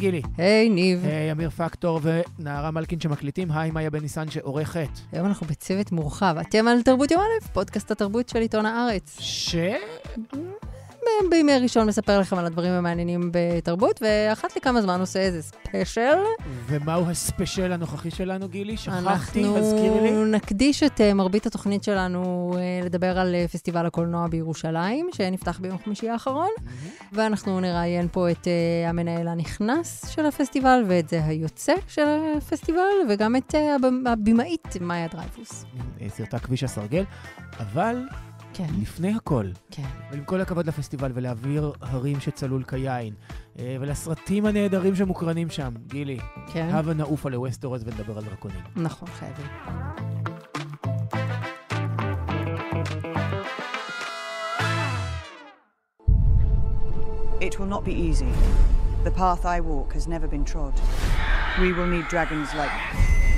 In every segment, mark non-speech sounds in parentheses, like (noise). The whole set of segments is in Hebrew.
היי גילי. היי ניב. היי אמיר פקטור ונערה מלקין שמקליטים, היי מאיה בן ניסן שעורכת. היום אנחנו בצוות מורחב. אתם על תרבות יום א', פודקאסט התרבות של עיתון הארץ. ש... בימי ראשון מספר לכם על הדברים המעניינים בתרבות, ואחת לכמה זמן עושה איזה ספיישל. ומהו הספיישל הנוכחי שלנו, גילי? שכחתי, מזכירי לי. אנחנו נקדיש את אה, מרבית התוכנית שלנו אה, לדבר על אה, פסטיבל הקולנוע בירושלים, שנפתח ביום חמישי האחרון, ואנחנו נראיין פה את המנהל הנכנס של הפסטיבל, ואת זה היוצא של הפסטיבל, וגם את הבמאית מאיה דרייפוס. סרטה כביש הסרגל, אבל... כן. לפני הכל. כן. ועם כל הכבוד לפסטיבל, ולהעביר הרים שצלול כיין, אה, ולסרטים הנהדרים שמוקרנים שם, גילי. כן. הבה נעוף על ווסטורס ונדבר על דרקונים. נכון, חייבים. It will not be easy. The path I walk has never been trod. We will need dragons like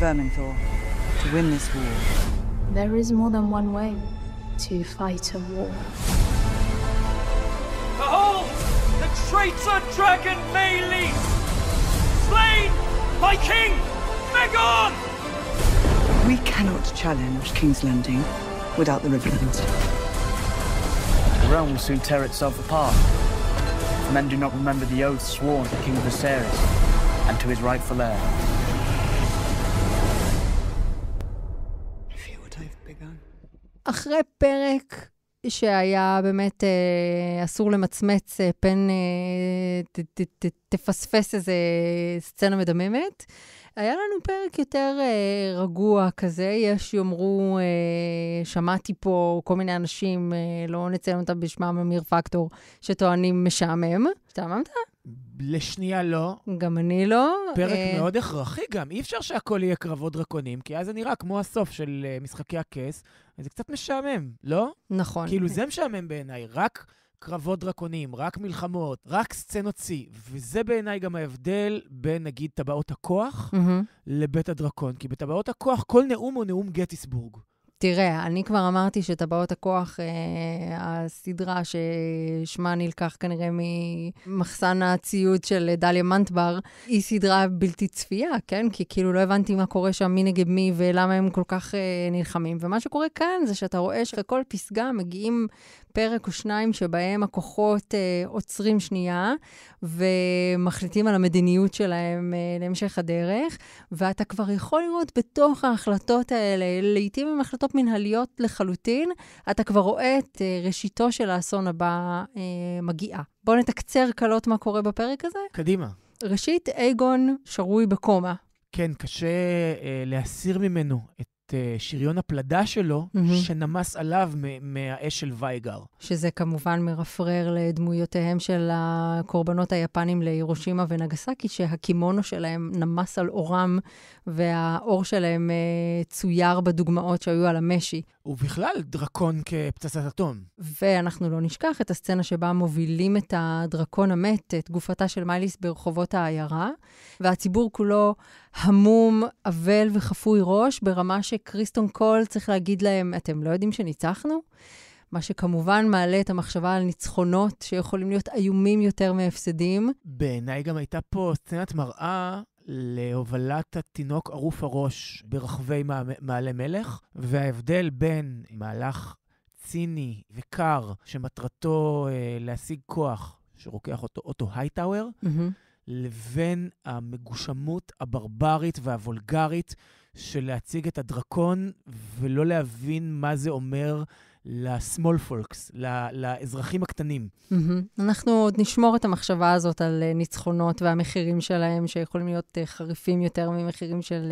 Verminthor to win this war. There is more than one way. to fight a war. Behold, the traitor dragon Melee, slain by King Megon! We cannot challenge King's Landing without the Riverlands. The realm will soon tear itself apart. men do not remember the oath sworn to King Viserys and to his rightful heir. If you would have begun. אחרי פרק שהיה באמת אה, אסור למצמץ, אה, פן אה, ת, ת, ת, תפספס איזה סצנה מדממת, היה לנו פרק יותר אה, רגוע כזה, יש יאמרו, אה, שמעתי פה כל מיני אנשים, אה, לא נציין אותם בשמם, אמיר פקטור, שטוענים משעמם. השתעממת? לשנייה לא. גם אני לא. פרק אה... מאוד הכרחי גם, אי אפשר שהכל יהיה קרבות דרקונים, כי אז זה נראה כמו הסוף של אה, משחקי הכס, וזה קצת משעמם, לא? נכון. כאילו זה משעמם בעיניי, רק... קרבות דרקונים, רק מלחמות, רק סצנות שיא. וזה בעיניי גם ההבדל בין, נגיד, טבעות הכוח mm-hmm. לבית הדרקון. כי בטבעות הכוח כל נאום הוא נאום גטיסבורג. תראה, אני כבר אמרתי שטבעות הכוח, אה, הסדרה ששמה נלקח כנראה ממחסן הציוד של דליה מנטבר, היא סדרה בלתי צפייה, כן? כי כאילו לא הבנתי מה קורה שם, מי נגד מי ולמה הם כל כך אה, נלחמים. ומה שקורה כאן זה שאתה רואה שכל פסגה מגיעים פרק או שניים שבהם הכוחות אה, עוצרים שנייה ומחליטים על המדיניות שלהם אה, להמשך הדרך, ואתה כבר יכול לראות בתוך ההחלטות האלה, לעתים הן החלטות מנהליות לחלוטין, אתה כבר רואה את אה, ראשיתו של האסון הבא אה, מגיעה. בואו נתקצר קלות מה קורה בפרק הזה. קדימה. ראשית, אייגון שרוי בקומה. כן, קשה אה, להסיר ממנו את את אה, שריון הפלדה שלו, mm-hmm. שנמס עליו מהאש של וייגר. שזה כמובן מרפרר לדמויותיהם של הקורבנות היפנים להירושימה ונגסקי, שהקימונו שלהם נמס על אורם, והאור שלהם אה, צויר בדוגמאות שהיו על המשי. הוא בכלל דרקון כפצצת אטום. ואנחנו לא נשכח את הסצנה שבה מובילים את הדרקון המת, את גופתה של מייליס ברחובות העיירה, והציבור כולו המום, אבל וחפוי ראש, ברמה שקריסטון קול צריך להגיד להם, אתם לא יודעים שניצחנו? מה שכמובן מעלה את המחשבה על ניצחונות שיכולים להיות איומים יותר מהפסדים. בעיניי גם הייתה פה סצנת מראה להובלת התינוק ערוף הראש ברחבי מעלה מלך, וההבדל בין מהלך ציני וקר, שמטרתו אה, להשיג כוח, שרוקח אותו אוטו הייטאוור, mm-hmm. לבין המגושמות הברברית והוולגרית של להציג את הדרקון ולא להבין מה זה אומר ל-small folks, לאזרחים הקטנים. Mm-hmm. אנחנו עוד נשמור את המחשבה הזאת על אה, ניצחונות והמחירים שלהם, שיכולים להיות אה, חריפים יותר ממחירים של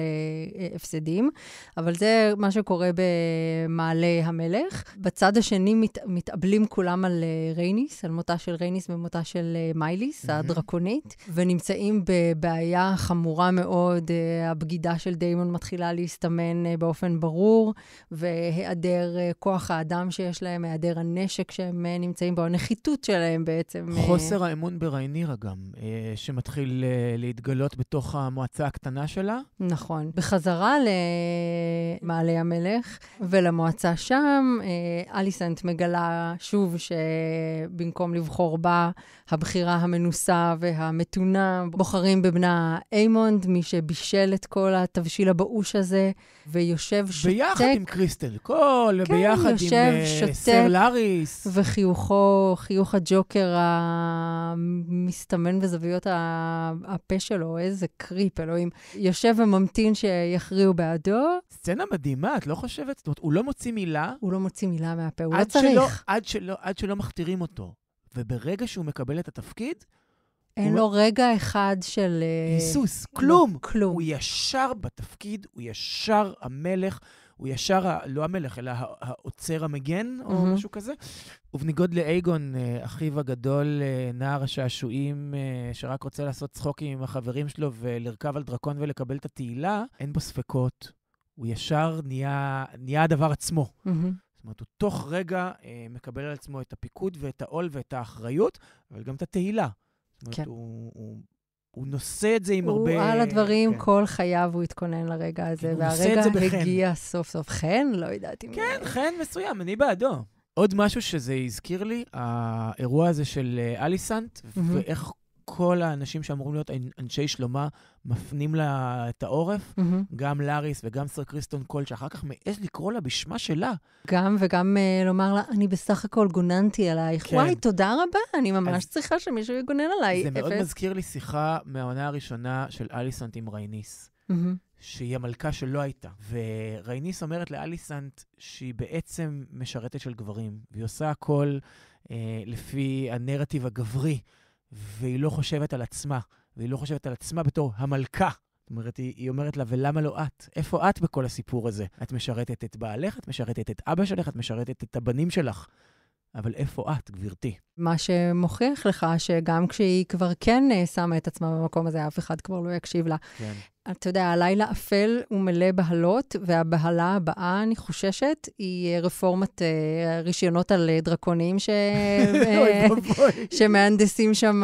אה, הפסדים, אבל זה מה שקורה במעלה המלך. בצד השני מת, מתאבלים כולם על רייניס, על מותה של רייניס ומותה של מייליס, mm-hmm. הדרקונית, ונמצאים בבעיה חמורה מאוד. הבגידה של דיימון מתחילה להסתמן באופן ברור, והיעדר כוח האדם. גם שיש להם, היעדר הנשק שהם אה, נמצאים בו, הנחיתות שלהם בעצם. אה, חוסר האמון בריינירה גם, אה, שמתחיל להתגלות בתוך המועצה הקטנה שלה. נכון. בחזרה למעלה המלך ולמועצה שם, אליסנט מגלה שוב שבמקום לבחור בה, הבחירה המנוסה והמתונה, בוחרים בבנה איימונד, מי שבישל את כל התבשיל הבאוש הזה, ויושב שותק. ביחד עם קריסטל, קול, כן, ביחד עם יושב, אה, שותק, וחיוכו, חיוך הג'וקר המסתמן בזוויות הפה שלו, איזה קריפ, אלוהים. יושב וממתין שיכריעו בעדו. סצנה מדהימה, את לא חושבת? זאת אומרת, הוא לא מוציא מילה. הוא לא מוציא מילה מהפה, הוא לא צריך. שלא, עד, שלא, עד שלא מכתירים אותו. וברגע שהוא מקבל את התפקיד, אין הוא... לו לא- רגע אחד של... אה, היסוס, לא, כלום. כלום. הוא ישר בתפקיד, הוא ישר המלך. הוא ישר, ה, לא המלך, אלא העוצר המגן, mm-hmm. או משהו כזה. ובניגוד לאייגון, אה, אחיו הגדול, אה, נער השעשועים, אה, שרק רוצה לעשות צחוקים עם החברים שלו ולרכב על דרקון ולקבל את התהילה, אין בו ספקות. הוא ישר נהיה, נהיה הדבר עצמו. Mm-hmm. זאת אומרת, הוא תוך רגע מקבל על עצמו את הפיקוד ואת העול ואת האחריות, אבל גם את התהילה. זאת אומרת, כן. הוא, הוא הוא נושא את זה עם הוא הרבה... הוא על הדברים, כן. כל חייו הוא התכונן לרגע הזה, כאילו, והרגע הגיע סוף סוף. חן? לא יודעת אם... כן, חן מסוים, אני בעדו. עוד משהו שזה הזכיר לי, האירוע הזה של אה, אליסנט, mm-hmm. ואיך כל האנשים שאמורים להיות אנשי שלומה מפנים לה את העורף, mm-hmm. גם לאריס וגם סר קריסטון קול, שאחר כך מעז לקרוא לה בשמה שלה. גם, וגם uh, לומר לה, אני בסך הכל גוננתי עלייך. כן. וואי, תודה רבה, אני ממש אז... צריכה שמישהו יגונן עליי. זה מאוד אפס. מזכיר לי שיחה מהעונה הראשונה של אליסנט עם רייניס. Mm-hmm. שהיא המלכה שלא הייתה. ורייניס אומרת לאליסנט שהיא בעצם משרתת של גברים, והיא עושה הכל אה, לפי הנרטיב הגברי והיא לא חושבת על עצמה, והיא לא חושבת על עצמה בתור המלכה. זאת אומרת, היא, היא אומרת לה, ולמה לא את? איפה את בכל הסיפור הזה? את משרתת את בעלך, את משרתת את אבא שלך, את משרתת את הבנים שלך. אבל איפה את, גברתי? מה שמוכיח לך שגם כשהיא כבר כן אה, שמה את עצמה במקום הזה, אף אחד כבר לא יקשיב לה. כן. אתה יודע, הלילה אפל ומלא בהלות, והבהלה הבאה, אני חוששת, היא אה, רפורמת אה, רישיונות על דרקונים ש... (laughs) שמהנדסים שם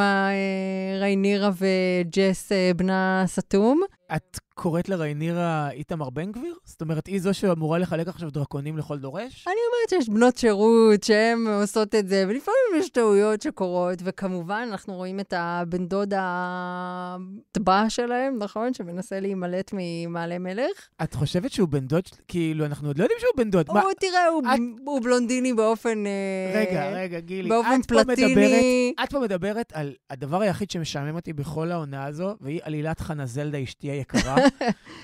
ריינירה וג'ס בנה סתום. את קוראת לריינירה איתמר בן גביר? זאת אומרת, היא זו שאמורה לחלק עכשיו דרקונים לכל דורש? אני אומרת שיש בנות שירות שהן עושות את זה, ולפעמים יש טעויות שקורות, וכמובן, אנחנו רואים את הבן דוד הטבע שלהם, נכון? שמנסה להימלט ממעלה מלך. את חושבת שהוא בן דוד? כאילו, אנחנו עוד לא יודעים שהוא בן דוד. הוא, מה... תראה, הוא, את... ב... הוא בלונדיני באופן... אה, רגע, רגע, גילי. באופן את פלטיני. פה מדברת, את פה מדברת על הדבר היחיד שמשעמם אותי בכל העונה הזו, והיא עלילת חנה זלדה, אשתי היקרה.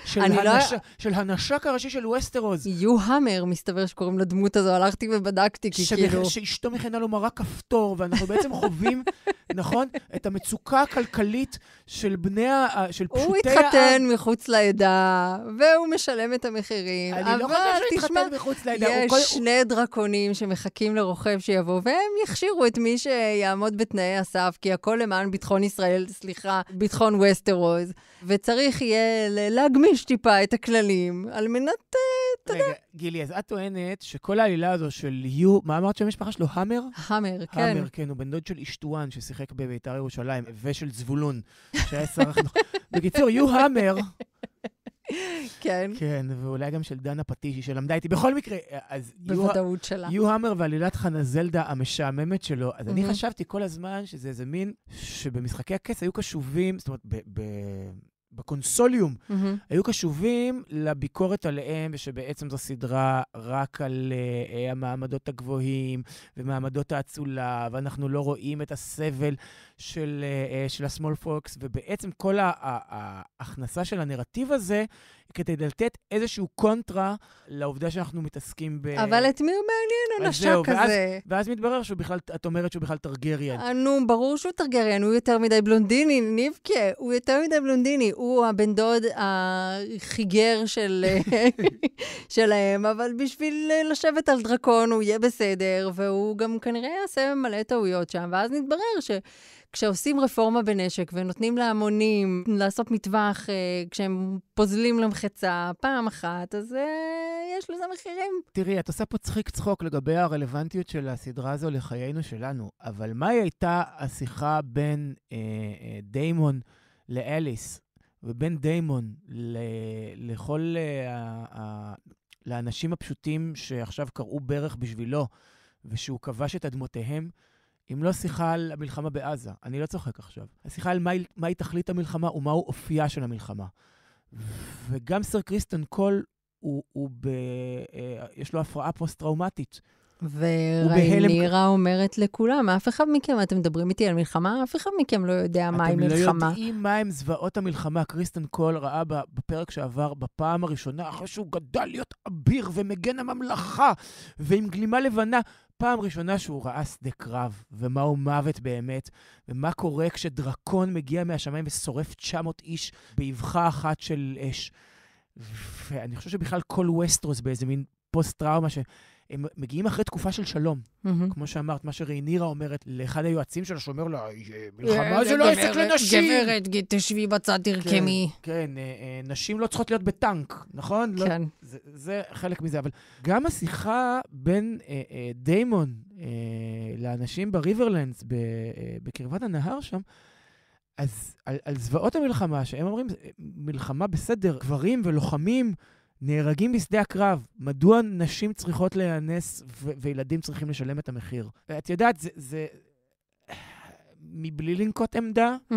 של, הנש... לא... של הנשק הראשי של ווסטרוז. יו המר, מסתבר שקוראים לדמות הזו, הלכתי ובדקתי, כי שבח... כאילו... שאשתו מכינה לו מרק כפתור, ואנחנו בעצם חווים, (laughs) נכון, את המצוקה הכלכלית של בני ה... של פשוטי העם. הוא התחתן מחוץ לעדה, והוא משלם את המחירים. אני לא אבל, לא חושב שהוא התחתן מחוץ לעדה. יש כל... שני דרקונים שמחכים לרוכב שיבוא, והם יכשירו את מי שיעמוד בתנאי הסף, כי הכל למען ביטחון ישראל, סליחה, ביטחון ווסטרוז. וצריך יהיה להגמיש טיפה את הכללים, על מנת, אה, אתה יודע. רגע, גילי, אז את טוענת שכל העלילה הזו של יו, מה אמרת שם המשפחה שלו? המר? המר, כן. המר, כן, הוא בן דוד של אשטואן, ששיחק בבית"ר ירושלים, ושל זבולון, שהיה שר החינוך. (laughs) בקיצור, יו המר. כן. כן, ואולי גם של דנה פטישי, שלמדה איתי. בכל מקרה, אז... בוודאות שלה. יו המר ועלילת חנה זלדה המשעממת שלו, אז אני חשבתי כל הזמן שזה איזה מין, שבמשחקי הכס היו קשובים, זאת אומרת, ב... בקונסוליום, mm-hmm. היו קשובים לביקורת עליהם, ושבעצם זו סדרה רק על uh, המעמדות הגבוהים ומעמדות האצולה, ואנחנו לא רואים את הסבל של, uh, של ה-small folks, ובעצם כל ההכנסה של הנרטיב הזה כדי לתת איזשהו קונטרה לעובדה שאנחנו מתעסקים ב... אבל את מי הוא מעניין הנשק זהו, הזה? ואז, ואז מתברר שהוא בכלל, את אומרת שהוא בכלל טרגריאן. אה, נו, ברור שהוא טרגריאן, הוא יותר מדי בלונדיני, ניבקה, הוא יותר מדי בלונדיני, הוא הבן דוד החיגר של, (laughs) שלהם, אבל בשביל לשבת על דרקון הוא יהיה בסדר, והוא גם כנראה יעשה מלא טעויות שם, ואז מתברר ש... כשעושים רפורמה בנשק ונותנים להמונים לעשות מטווח אה, כשהם פוזלים למחצה פעם אחת, אז אה, יש לזה מחירים. תראי, את עושה פה צחיק צחוק לגבי הרלוונטיות של הסדרה הזו לחיינו שלנו, אבל מהי הייתה השיחה בין אה, אה, דיימון לאליס? ובין דיימון ל... לכל אה, ה... ה... לאנשים הפשוטים שעכשיו קראו ברך בשבילו, ושהוא כבש את אדמותיהם, אם לא שיחה על המלחמה בעזה, אני לא צוחק עכשיו, השיחה על מהי, מהי תכלית המלחמה ומהו אופייה של המלחמה. וגם סר קריסטן קול, הוא, הוא ב, אה, יש לו הפרעה פוסט-טראומטית. בהלם... אומרת לכולם, אף אחד מכם, אתם מדברים איתי על מלחמה, אף אחד מכם לא יודע מהי לא מלחמה. אתם לא יודעים מהם זוועות המלחמה. קריסטן קול ראה בפרק שעבר בפעם הראשונה, אחרי שהוא גדל להיות אביר ומגן הממלכה, ועם גלימה לבנה, פעם ראשונה שהוא ראה שדה קרב, ומהו מוות באמת, ומה קורה כשדרקון מגיע מהשמיים ושורף 900 איש באבחה אחת של אש. ואני חושב שבכלל כל ווסטרוס באיזה מין פוסט-טראומה ש... הם מגיעים אחרי תקופה של שלום. Mm-hmm. כמו שאמרת, מה שריינירה אומרת לאחד היועצים שלה, שאומר לה, אה, אה, אה, מלחמה זה לא עסק לנשים. גברת, תשבי בצד, תרקמי. כן, כן, נשים לא צריכות להיות בטנק, נכון? לא- כן. לא, זה זה חלק מזה. אבל גם השיחה בין אה, אה, דיימון אה, לאנשים בריברלנדס, אה, בקרבת הנהר שם, אז על, על זוועות המלחמה, שהם אומרים, מלחמה בסדר, גברים ולוחמים, נהרגים בשדה הקרב. מדוע נשים צריכות להיאנס ו- וילדים צריכים לשלם את המחיר? את יודעת, זה... זה... מבלי לנקוט עמדה, mm-hmm.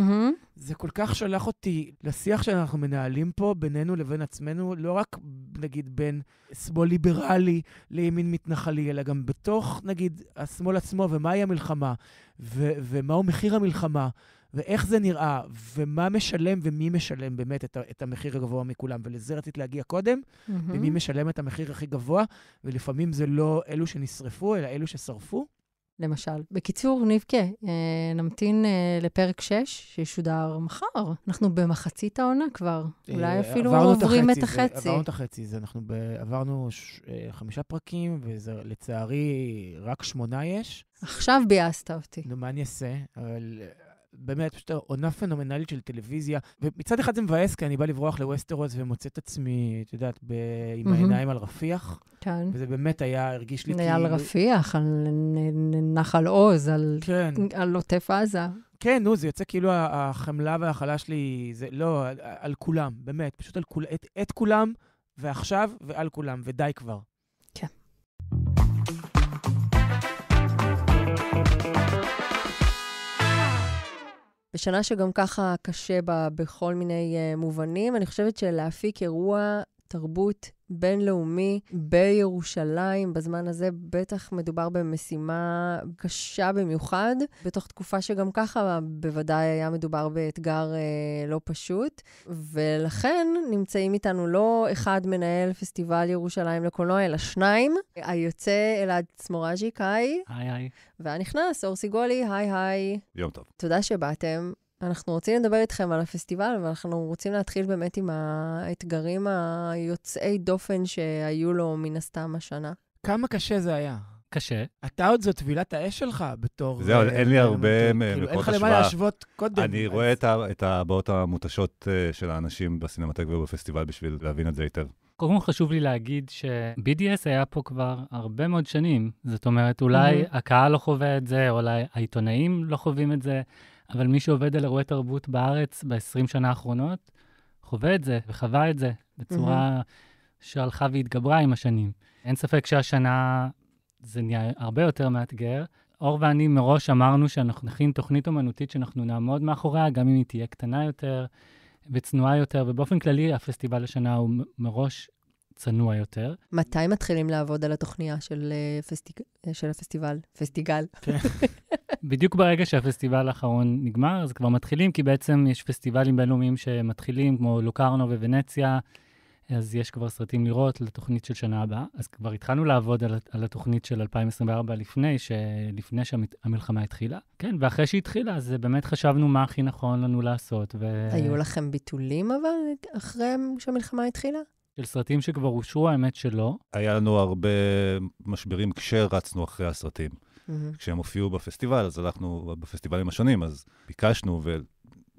זה כל כך שלח אותי לשיח שאנחנו מנהלים פה בינינו לבין עצמנו, לא רק, נגיד, בין שמאל ליברלי לימין מתנחלי, אלא גם בתוך, נגיד, השמאל עצמו, ומהי המלחמה, ו- ומהו מחיר המלחמה, ואיך זה נראה, ומה משלם ומי משלם באמת את, את המחיר הגבוה מכולם. ולזה רצית להגיע קודם, mm-hmm. ומי משלם את המחיר הכי גבוה, ולפעמים זה לא אלו שנשרפו, אלא אלו ששרפו. למשל. בקיצור, נבקה, אה, נמתין אה, לפרק 6, שישודר מחר. אנחנו במחצית העונה כבר. אה, אולי אפילו עוברים את החצי. זה, עברנו את החצי, זה, אנחנו עברנו חמישה פרקים, ולצערי רק שמונה יש. עכשיו ביאסת אותי. נו, מה אני אעשה? אבל באמת, פשוט עונה פנומנלית של טלוויזיה. ומצד אחד זה מבאס, כי אני בא לברוח לווסטרוס ומוצא את עצמי, את יודעת, ב... עם mm-hmm. העיניים על רפיח. כן. וזה באמת היה, הרגיש לי כאילו... על רפיח, על נחל עוז, על, כן. על עוטף עזה. כן, נו, זה יוצא כאילו החמלה וההכלה שלי, זה לא, על, על כולם, באמת, פשוט על כול, את, את כולם, ועכשיו, ועל כולם, ודי כבר. בשנה שגם ככה קשה בה בכל מיני אה, מובנים, אני חושבת שלהפיק אירוע תרבות בינלאומי בירושלים. בזמן הזה בטח מדובר במשימה קשה במיוחד, בתוך תקופה שגם ככה בוודאי היה מדובר באתגר אה, לא פשוט. ולכן נמצאים איתנו לא אחד מנהל פסטיבל ירושלים לקולנוע, אלא שניים. היוצא אלעד צמורג'יק, היי. היי היי. והנכנס אורסי גולי, היי היי. יום טוב. תודה שבאתם. אנחנו רוצים לדבר איתכם על הפסטיבל, ואנחנו רוצים להתחיל באמת עם האתגרים היוצאי דופן שהיו לו מן הסתם השנה. כמה קשה זה היה. קשה. אתה עוד זו טבילת האש שלך בתור... זהו, אה, אין לי אה, הרבה מקומות השוואה. כאילו, אין לך למה להשוות קודם. אני אז... רואה את, את הבעות המותשות אה, של האנשים בסינמטק ובפסטיבל בשביל להבין את זה היטב. קודם כל חשוב לי להגיד ש-BDS היה פה כבר הרבה מאוד שנים. זאת אומרת, אולי mm-hmm. הקהל לא חווה את זה, אולי העיתונאים לא חווים את זה, אבל מי שעובד על אירועי תרבות בארץ ב-20 שנה האחרונות, חווה את זה וחווה את זה בצורה mm-hmm. שהלכה והתגברה עם השנים. אין ספק שהשנה זה נהיה הרבה יותר מאתגר. אור ואני מראש אמרנו שאנחנו נכין תוכנית אומנותית שאנחנו נעמוד מאחוריה, גם אם היא תהיה קטנה יותר וצנועה יותר, ובאופן כללי הפסטיבל השנה הוא מראש צנוע יותר. מתי מתחילים לעבוד על התוכניה של, אה, פסטיג... אה, של הפסטיבל? פסטיגל. כן. בדיוק ברגע שהפסטיבל האחרון נגמר, אז כבר מתחילים, כי בעצם יש פסטיבלים בינלאומיים שמתחילים, כמו לוקרנו וונציה, אז יש כבר סרטים לראות לתוכנית של שנה הבאה. אז כבר התחלנו לעבוד על, על התוכנית של 2024 לפני, ש... לפני שהמלחמה התחילה. כן, ואחרי שהתחילה, אז באמת חשבנו מה הכי נכון לנו לעשות. ו... היו לכם ביטולים אבל אחרי שהמלחמה התחילה? של סרטים שכבר אושרו, האמת שלא. היה לנו הרבה משברים כשרצנו אחרי הסרטים. Mm-hmm. כשהם הופיעו בפסטיבל, אז הלכנו בפסטיבלים השונים, אז ביקשנו, ו...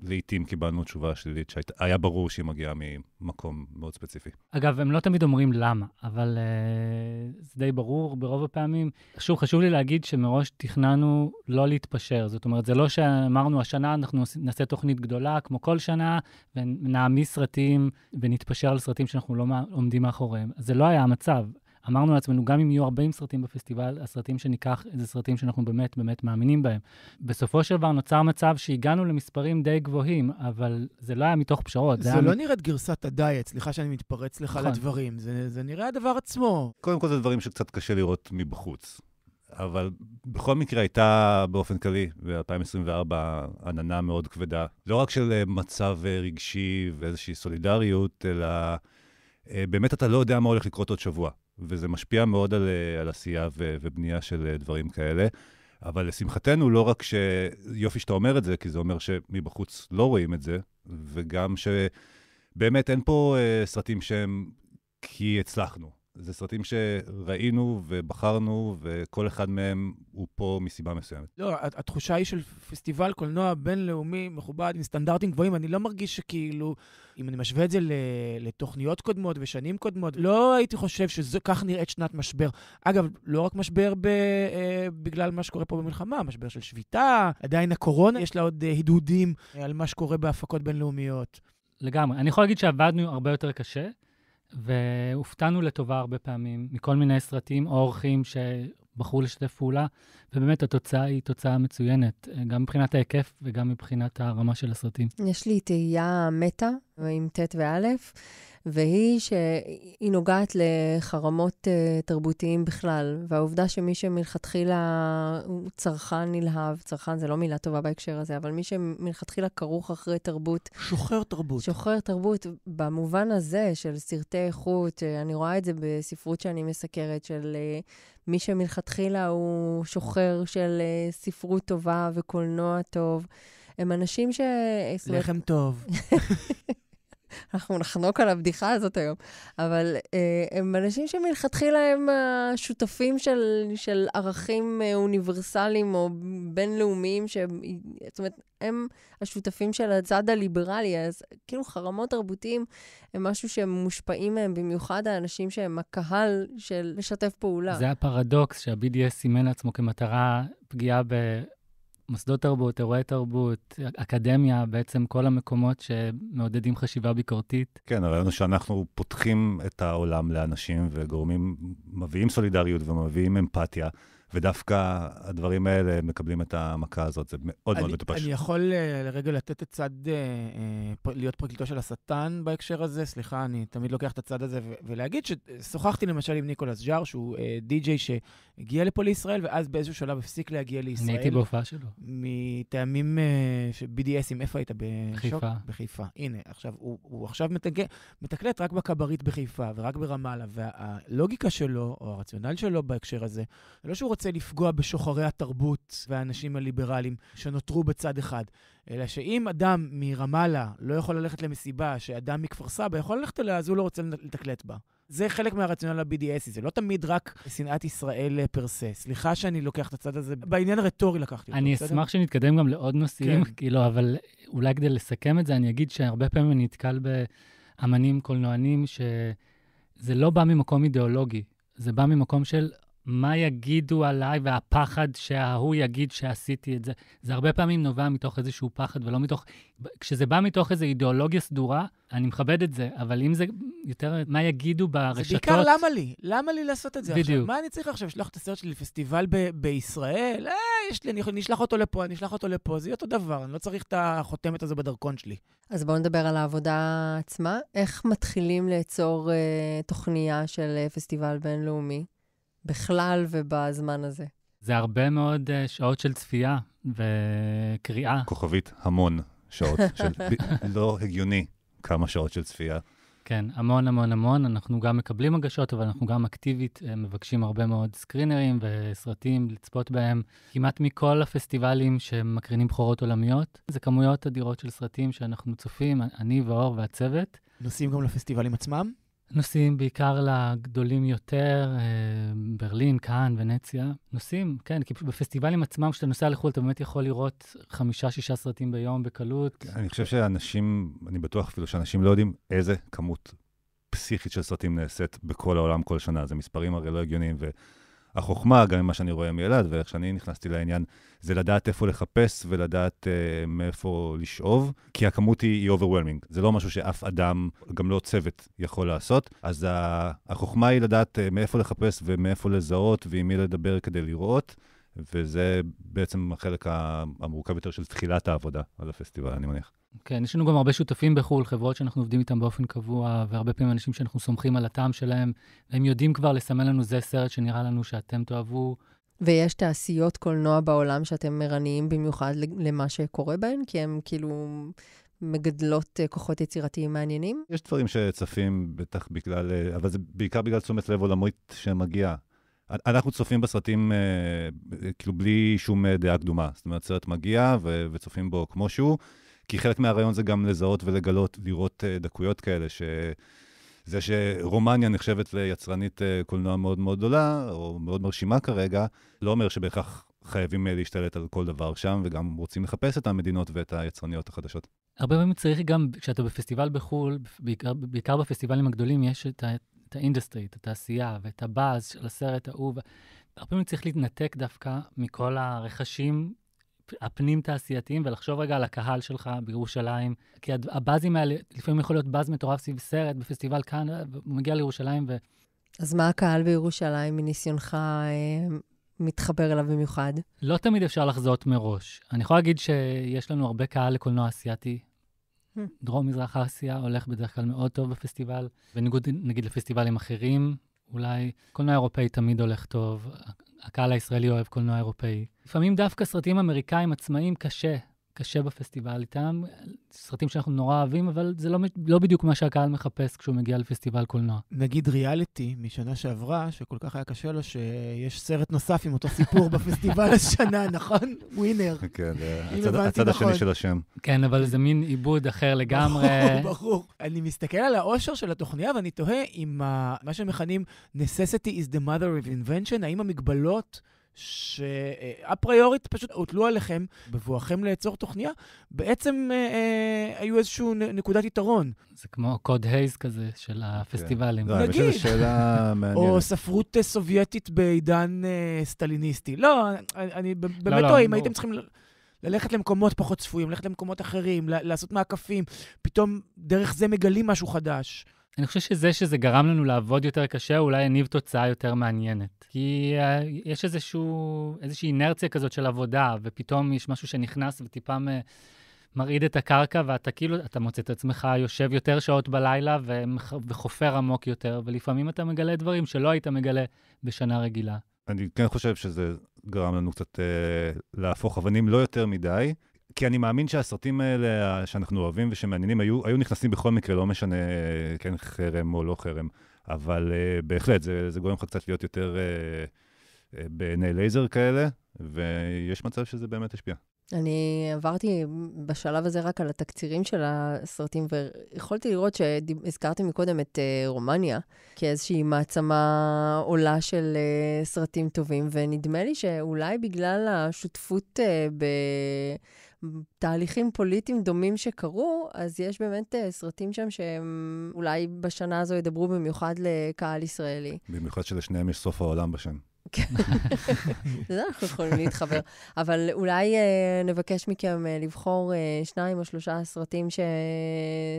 לעתים קיבלנו תשובה שלילית, שהיה ברור שהיא מגיעה ממקום מאוד ספציפי. אגב, הם לא תמיד אומרים למה, אבל uh, זה די ברור ברוב הפעמים. שוב, חשוב לי להגיד שמראש תכננו לא להתפשר. זאת אומרת, זה לא שאמרנו, השנה אנחנו נעשה תוכנית גדולה, כמו כל שנה, ונעמיס סרטים ונתפשר על סרטים שאנחנו לא עומדים מאחוריהם. זה לא היה המצב. אמרנו לעצמנו, גם אם יהיו 40 סרטים בפסטיבל, הסרטים שניקח זה סרטים שאנחנו באמת באמת מאמינים בהם. בסופו של דבר נוצר מצב שהגענו למספרים די גבוהים, אבל זה לא היה מתוך פשרות. זה, זה לא לא נראית גרסת הדיאט, סליחה שאני מתפרץ לך נכון. לדברים, זה, זה נראה הדבר עצמו. קודם כל זה דברים שקצת קשה לראות מבחוץ. אבל בכל מקרה הייתה באופן כללי ב-2024 עננה מאוד כבדה, לא רק של אה, מצב אה, רגשי ואיזושהי סולידריות, אלא אה, באמת אתה לא יודע מה הולך לקרות עוד שבוע. וזה משפיע מאוד על, אה, על עשייה ו, ובנייה של אה, דברים כאלה. אבל לשמחתנו, לא רק שיופי שאתה אומר את זה, כי זה אומר שמבחוץ לא רואים את זה, וגם שבאמת אין פה אה, סרטים שהם כי הצלחנו. זה סרטים שראינו ובחרנו, וכל אחד מהם הוא פה מסיבה מסוימת. לא, התחושה היא של פסטיבל קולנוע בינלאומי מכובד עם סטנדרטים גבוהים. אני לא מרגיש שכאילו, אם אני משווה את זה לתוכניות קודמות ושנים קודמות, לא הייתי חושב שכך נראית שנת משבר. אגב, לא רק משבר ב, אה, בגלל מה שקורה פה במלחמה, משבר של שביתה, עדיין הקורונה, יש לה עוד אה, הדהודים על מה שקורה בהפקות בינלאומיות. לגמרי. אני יכול להגיד שעבדנו הרבה יותר קשה. והופתענו לטובה הרבה פעמים מכל מיני סרטים או אורחים שבחרו לשתף פעולה, ובאמת התוצאה היא תוצאה מצוינת, גם מבחינת ההיקף וגם מבחינת הרמה של הסרטים. יש לי תהייה מטה עם ט' וא'. והיא שהיא נוגעת לחרמות uh, תרבותיים בכלל, והעובדה שמי שמלכתחילה הוא צרכן נלהב, צרכן זה לא מילה טובה בהקשר הזה, אבל מי שמלכתחילה כרוך אחרי תרבות... שוחר תרבות. שוחר תרבות, במובן הזה של סרטי איכות, אה, אני רואה את זה בספרות שאני מסקרת, של uh, מי שמלכתחילה הוא שוחר של uh, ספרות טובה וקולנוע טוב. הם אנשים ש... לחם טוב. (laughs) אנחנו נחנוק על הבדיחה הזאת היום, אבל אה, הם אנשים שמלכתחילה הם השותפים של, של ערכים אה, אוניברסליים או בינלאומיים, ש... זאת אומרת, הם השותפים של הצד הליברלי, אז כאילו חרמות תרבותיים הם משהו שהם מושפעים מהם, במיוחד האנשים שהם הקהל של לשתף פעולה. זה הפרדוקס שה-BDS סימן לעצמו כמטרה פגיעה ב... מוסדות תרבות, אירועי תרבות, אקדמיה, בעצם כל המקומות שמעודדים חשיבה ביקורתית. כן, הרעיון הוא שאנחנו פותחים את העולם לאנשים וגורמים, מביאים סולידריות ומביאים אמפתיה. ודווקא הדברים האלה מקבלים את המכה הזאת, זה מאוד אני, מאוד מטופש. אני יכול אה, לרגע לתת את צד, אה, אה, להיות פרקליטו של השטן בהקשר הזה, סליחה, אני תמיד לוקח את הצד הזה, ולהגיד ששוחחתי למשל עם ניקולס ג'אר, שהוא די-ג'יי שהגיע לפה לישראל, ואז באיזשהו שלב הפסיק להגיע לישראל. אני הייתי בהופעה שלו. מטעמים BDSים, איפה היית? בחיפה. שוק? בחיפה. הנה, עכשיו, הוא, הוא עכשיו מתקלט, מתקלט רק בכברית בחיפה ורק ברמאללה, והלוגיקה שלו, או הרציונל שלו בהקשר הזה, זה לא שהוא רוצה... רוצה לפגוע בשוחרי התרבות והאנשים הליברליים שנותרו בצד אחד, אלא שאם אדם מרמאללה לא יכול ללכת למסיבה שאדם מכפר סבא יכול ללכת אליה, אז הוא לא רוצה לתקלט בה. זה חלק מהרציונל ה bds זה לא תמיד רק שנאת ישראל פר סה. אה, סליחה שאני לוקח את הצד הזה, בעניין הרטורי לקחתי אותו, אני בסדר? אשמח שנתקדם גם לעוד נושאים, כן. כאילו, אבל אולי כדי לסכם את זה, אני אגיד שהרבה פעמים אני נתקל באמנים, קולנוענים, שזה לא בא ממקום אידיאולוגי, זה בא ממקום של מה יגידו עליי והפחד שההוא יגיד שעשיתי את זה. זה הרבה פעמים נובע מתוך איזשהו פחד ולא מתוך... כשזה בא מתוך איזו אידיאולוגיה סדורה, אני מכבד את זה, אבל אם זה יותר, מה יגידו ברשתות... זה בעיקר למה לי? למה לי לעשות את זה בדיוק. עכשיו? מה אני צריך עכשיו? לשלוח את הסרט שלי לפסטיבל ב- בישראל? אה, יש לי, אני, אני אשלח אותו לפה, אני אשלח אותו לפה, זה יהיה אותו דבר, אני לא צריך את החותמת הזו בדרכון שלי. אז בואו נדבר על העבודה עצמה. איך מתחילים לאצור אה, תוכניה של אה, פסטיבל בינלאומי? בכלל ובזמן הזה. זה הרבה מאוד uh, שעות של צפייה וקריאה. כוכבית, המון שעות. של... (laughs) לא הגיוני כמה שעות של צפייה. כן, המון המון המון. אנחנו גם מקבלים הגשות, אבל אנחנו גם אקטיבית אה, מבקשים הרבה מאוד סקרינרים וסרטים לצפות בהם. כמעט מכל הפסטיבלים שמקרינים בכורות עולמיות, זה כמויות אדירות של סרטים שאנחנו צופים, אני ואור והצוות. נוסעים גם לפסטיבלים עצמם? נוסעים בעיקר לגדולים יותר, אה, ברלין, כאן, ונציה. נוסעים, כן, כי בפסטיבלים עצמם, כשאתה נוסע לחו"ל, אתה באמת יכול לראות חמישה-שישה סרטים ביום בקלות. כן, אני חושב שאנשים, אני בטוח אפילו שאנשים לא יודעים איזה כמות פסיכית של סרטים נעשית בכל העולם כל שנה. זה מספרים הרי לא הגיוניים, ו... החוכמה, גם ממה שאני רואה מאלעד ואיך שאני נכנסתי לעניין, זה לדעת איפה לחפש ולדעת אה, מאיפה לשאוב, כי הכמות היא, היא overwhelming. זה לא משהו שאף אדם, גם לא צוות, יכול לעשות. אז ה, החוכמה היא לדעת אה, מאיפה לחפש ומאיפה לזהות ועם מי לדבר כדי לראות. וזה בעצם החלק המורכב יותר של תחילת העבודה על הפסטיבל, אני מניח. כן, יש לנו גם הרבה שותפים בחו"ל, חברות שאנחנו עובדים איתן באופן קבוע, והרבה פעמים אנשים שאנחנו סומכים על הטעם שלהם, והם יודעים כבר לסמן לנו זה סרט שנראה לנו שאתם תאהבו. ויש תעשיות קולנוע בעולם שאתם מרניים במיוחד למה שקורה בהן? כי הן כאילו מגדלות אה, כוחות יצירתיים מעניינים? יש דברים שצפים בטח בגלל, אה, אבל זה בעיקר בגלל תשומת לב עולמית שמגיעה. אנחנו צופים בסרטים אה, כאילו בלי שום דעה קדומה. זאת אומרת, סרט מגיע ו- וצופים בו כמו שהוא. כי חלק מהרעיון זה גם לזהות ולגלות, לראות אה, דקויות כאלה, שזה שרומניה נחשבת ליצרנית אה, קולנוע מאוד מאוד גדולה, או מאוד מרשימה כרגע, לא אומר שבהכרח חייבים אה, להשתלט על כל דבר שם, וגם רוצים לחפש את המדינות ואת היצרניות החדשות. הרבה פעמים צריך גם, כשאתה בפסטיבל בחו"ל, בעיקר, בעיקר בפסטיבלים הגדולים, יש את, ה, את האינדסטרי, את התעשייה, ואת הבאז של הסרט ההוא. הרבה פעמים צריך להתנתק דווקא מכל הרכשים הפנים-תעשייתיים ולחשוב רגע על הקהל שלך בירושלים. כי הבאזים האלה, לפעמים יכול להיות באז מטורף סביב סרט בפסטיבל כאן, אה, הוא מגיע לירושלים ו... אז מה הקהל בירושלים, מניסיונך, אה, מתחבר אליו במיוחד? לא תמיד אפשר לחזות מראש. אני יכול להגיד שיש לנו הרבה קהל לקולנוע אסייתי. Hmm. דרום-מזרח אסיה הולך בדרך כלל מאוד טוב בפסטיבל, בניגוד נגיד לפסטיבלים אחרים, אולי קולנוע אירופאי תמיד הולך טוב, הקהל הישראלי אוהב קולנוע אירופאי. לפעמים דווקא סרטים אמריקאים עצמאיים קשה קשה בפסטיבל איתם, סרטים שאנחנו נורא אוהבים, אבל זה לא, לא בדיוק מה שהקהל מחפש כשהוא מגיע לפסטיבל קולנוע. נגיד ריאליטי משנה שעברה, שכל כך היה קשה לו, שיש סרט נוסף עם אותו סיפור (laughs) בפסטיבל השנה, נכון? ווינר. כן, הצד, הצד נכון. השני של השם. כן, אבל זה מין עיבוד אחר לגמרי. ברור, ברור. אני מסתכל על האושר של התוכניה ואני תוהה אם מה שמכנים necessity is the mother of invention, האם המגבלות... שאפריורית פשוט הוטלו עליכם בבואכם לעצור תוכניה, בעצם אה, אה, היו איזשהו נקודת יתרון. זה כמו קוד הייז כזה של הפסטיבלים. כן. נגיד. שאלה (laughs) מעניינת. או ספרות אה, סובייטית בעידן אה, סטליניסטי. לא, אני, אני לא, באמת לא, לא, אם לא. הייתם צריכים... ללכת למקומות פחות צפויים, ללכת למקומות אחרים, לעשות מעקפים, פתאום דרך זה מגלים משהו חדש. אני חושב שזה שזה גרם לנו לעבוד יותר קשה, אולי הניב תוצאה יותר מעניינת. כי אה, יש איזשהו, איזושהי אינרציה כזאת של עבודה, ופתאום יש משהו שנכנס וטיפה מ, מרעיד את הקרקע, ואתה כאילו, אתה מוצא את עצמך יושב יותר שעות בלילה וחופר עמוק יותר, ולפעמים אתה מגלה דברים שלא היית מגלה בשנה רגילה. אני כן חושב שזה גרם לנו קצת אה, להפוך אבנים לא יותר מדי, כי אני מאמין שהסרטים האלה שאנחנו אוהבים ושמעניינים היו, היו נכנסים בכל מקרה, לא משנה אה, כן חרם או לא חרם, אבל uh, בהחלט, זה, זה גורם לך קצת להיות יותר uh, uh, בעיני לייזר כאלה, ויש מצב שזה באמת השפיע. אני עברתי בשלב הזה רק על התקצירים של הסרטים, ויכולתי לראות שהזכרתי מקודם את uh, רומניה כאיזושהי מעצמה עולה של uh, סרטים טובים, ונדמה לי שאולי בגלל השותפות uh, ב... תהליכים פוליטיים דומים שקרו, אז יש באמת אה, סרטים שם שהם אולי בשנה הזו ידברו במיוחד לקהל ישראלי. במיוחד שלשניהם יש סוף העולם בשם. כן. (laughs) זה אנחנו יכולים להתחבר. אבל אולי אה, נבקש מכם אה, לבחור אה, שניים או שלושה סרטים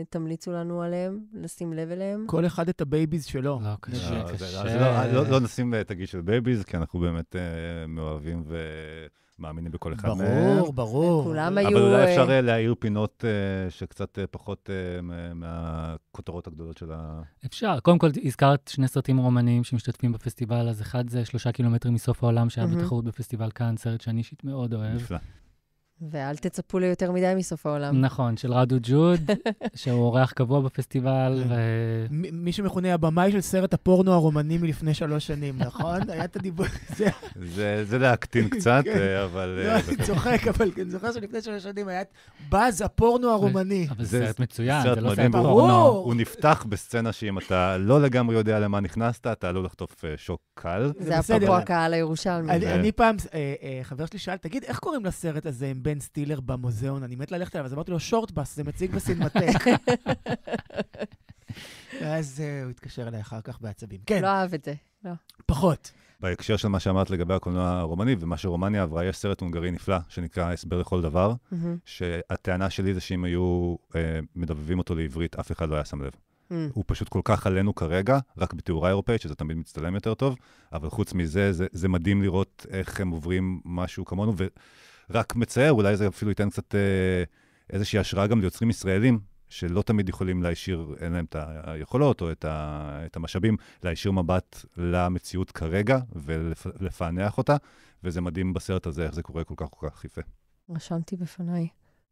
שתמליצו לנו עליהם, נשים לב אליהם. כל אחד את הבייביז שלו. לא, קשה, לא, קשה. לא לא, לא, נשים אה, את הגיש של בייביז, כי אנחנו באמת אה, מאוהבים ו... מאמינים בכל אחד ברור, מהם. ברור, ברור. כולם היו... אבל אולי אה, אפשר אה, להאיר פינות אה, שקצת פחות מהכותרות הגדולות של ה... אפשר. קודם כל, הזכרת שני סרטים רומניים שמשתתפים בפסטיבל, אז אחד זה שלושה קילומטרים מסוף העולם, שהיה בתחרות בפסטיבל כאן, סרט שאני אישית מאוד אוהב. נפלא. ואל תצפו ליותר מדי מסוף העולם. נכון, של רדו ג'וד, (laughs) שהוא אורח קבוע בפסטיבל. כן. ו... מי שמכונה הבמאי של סרט הפורנו הרומני מלפני שלוש שנים, נכון? (laughs) היה את הדיבור הזה. זה זה להקטין (laughs) קצת, כן. אה, אבל... לא, אה, אני צוחק, אבל אני כן, זוכר שלפני שלוש שנים היה את באז הפורנו הרומני. אבל זה סרט מצוין, סרט זה לא סרט פורנו. הוא נפתח בסצנה שאם אתה לא לגמרי יודע למה נכנסת, אתה עלול לחטוף אה, שוק קל. זה אפרופו הקהל הירושלמי. אני פעם, חבר שלי שאל, תגיד, איך קוראים לסרט הזה? בן סטילר במוזיאון, אני מת ללכת אליו, אז אמרתי לו, שורטבאס, זה מציג בסינמטק. (laughs) ואז אה, הוא התקשר אליי אחר כך בעצבים. כן. לא אהב את זה, לא. פחות. בהקשר של מה שאמרת לגבי הקולנוע הרומני ומה שרומניה עברה, יש סרט הונגרי נפלא שנקרא הסבר לכל דבר, שהטענה שלי זה שאם היו אה, מדבבים אותו לעברית, אף אחד לא היה שם לב. הוא פשוט כל כך עלינו כרגע, רק בתיאורה אירופאית, שזה תמיד מצטלם יותר טוב, אבל חוץ מזה, זה מדהים לראות איך הם עוברים משהו כמונו, רק מצער, אולי זה אפילו ייתן קצת אה, איזושהי השראה גם ליוצרים ישראלים, שלא תמיד יכולים להישיר, אין להם את היכולות או את, ה, את המשאבים, להישיר מבט למציאות כרגע ולפענח אותה, וזה מדהים בסרט הזה, איך זה קורה כל כך כל כך יפה. רשמתי בפניי.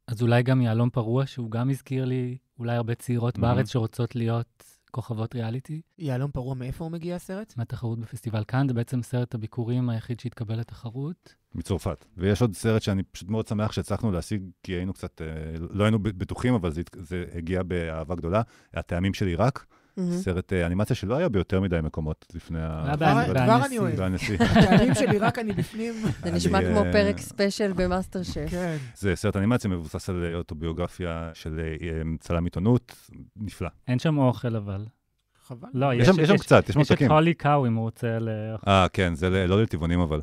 אז אולי גם יהלום פרוע, שהוא גם הזכיר לי אולי הרבה צעירות mm-hmm. בארץ שרוצות להיות כוכבות ריאליטי. יהלום פרוע, מאיפה הוא מגיע הסרט? מהתחרות בפסטיבל כאן, זה בעצם סרט הביקורים היחיד שהתקבל לתחרות. מצרפת. ויש עוד סרט שאני פשוט מאוד שמח שהצלחנו להשיג, כי היינו קצת, אה, לא היינו בטוחים, אבל זה, זה הגיע באהבה גדולה, הטעמים של עיראק. Mm-hmm. סרט אה, אנימציה שלא היה ביותר מדי מקומות לפני ה... לא, כבר אני אוהב. (laughs) הטעמים שלי, רק אני בפנים. (laughs) זה נשמע כמו אה, פרק ספיישל במאסטר שף. כן. זה סרט אנימציה מבוסס על אוטוביוגרפיה של צלם עיתונות, נפלא. אין שם אוכל אבל. חבל. לא, יש, שם קצת, יש מותקים. יש את הולי קאו אם הוא רוצה ל... אה, כן, זה לא לטבעונים אבל.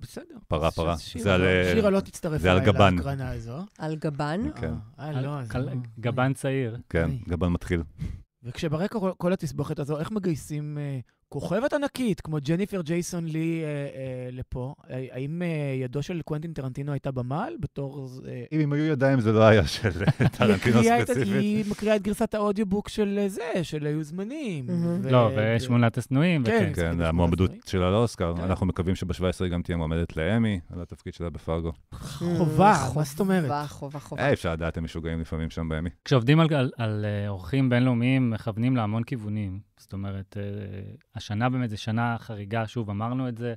בסדר. פרה פרה. זה לא- על... אה, שירה לא תצטרף אליי להקרנה הזו. על גבן? כן. אה, אה, לא, גבן צעיר. כן, גבן מתחיל. וכשברקע כל התסבוכת הזו, איך מגייסים כוכבת ענקית, כמו ג'ניפר ג'ייסון לי אה, אה, לפה, האם אה, ידו של קוונטין טרנטינו הייתה במעל בתור... אה... אם אם היו ידיים זה לא היה של (laughs) טרנטינו ספציפית. את, היא מקריאה את גרסת האודיובוק של אה, זה, של היו זמנים. ו... לא, ושמונת השנואים. כן, כן, כן המועמדות שלה לאוסקר. כן. אנחנו מקווים שב-17 גם תהיה מועמדת לאמי, על התפקיד שלה בפרגו. חובה, מה זאת אומרת? חובה, חובה, חובה. אי אה, אפשר לדעת, הם משוגעים לפעמים שם באמי. כשעובדים על אה, אורחים בינלאומיים, מכוונים להמון כיוונים. זאת אומרת, אה, השנה באמת זו שנה חריגה, שוב, אמרנו את זה.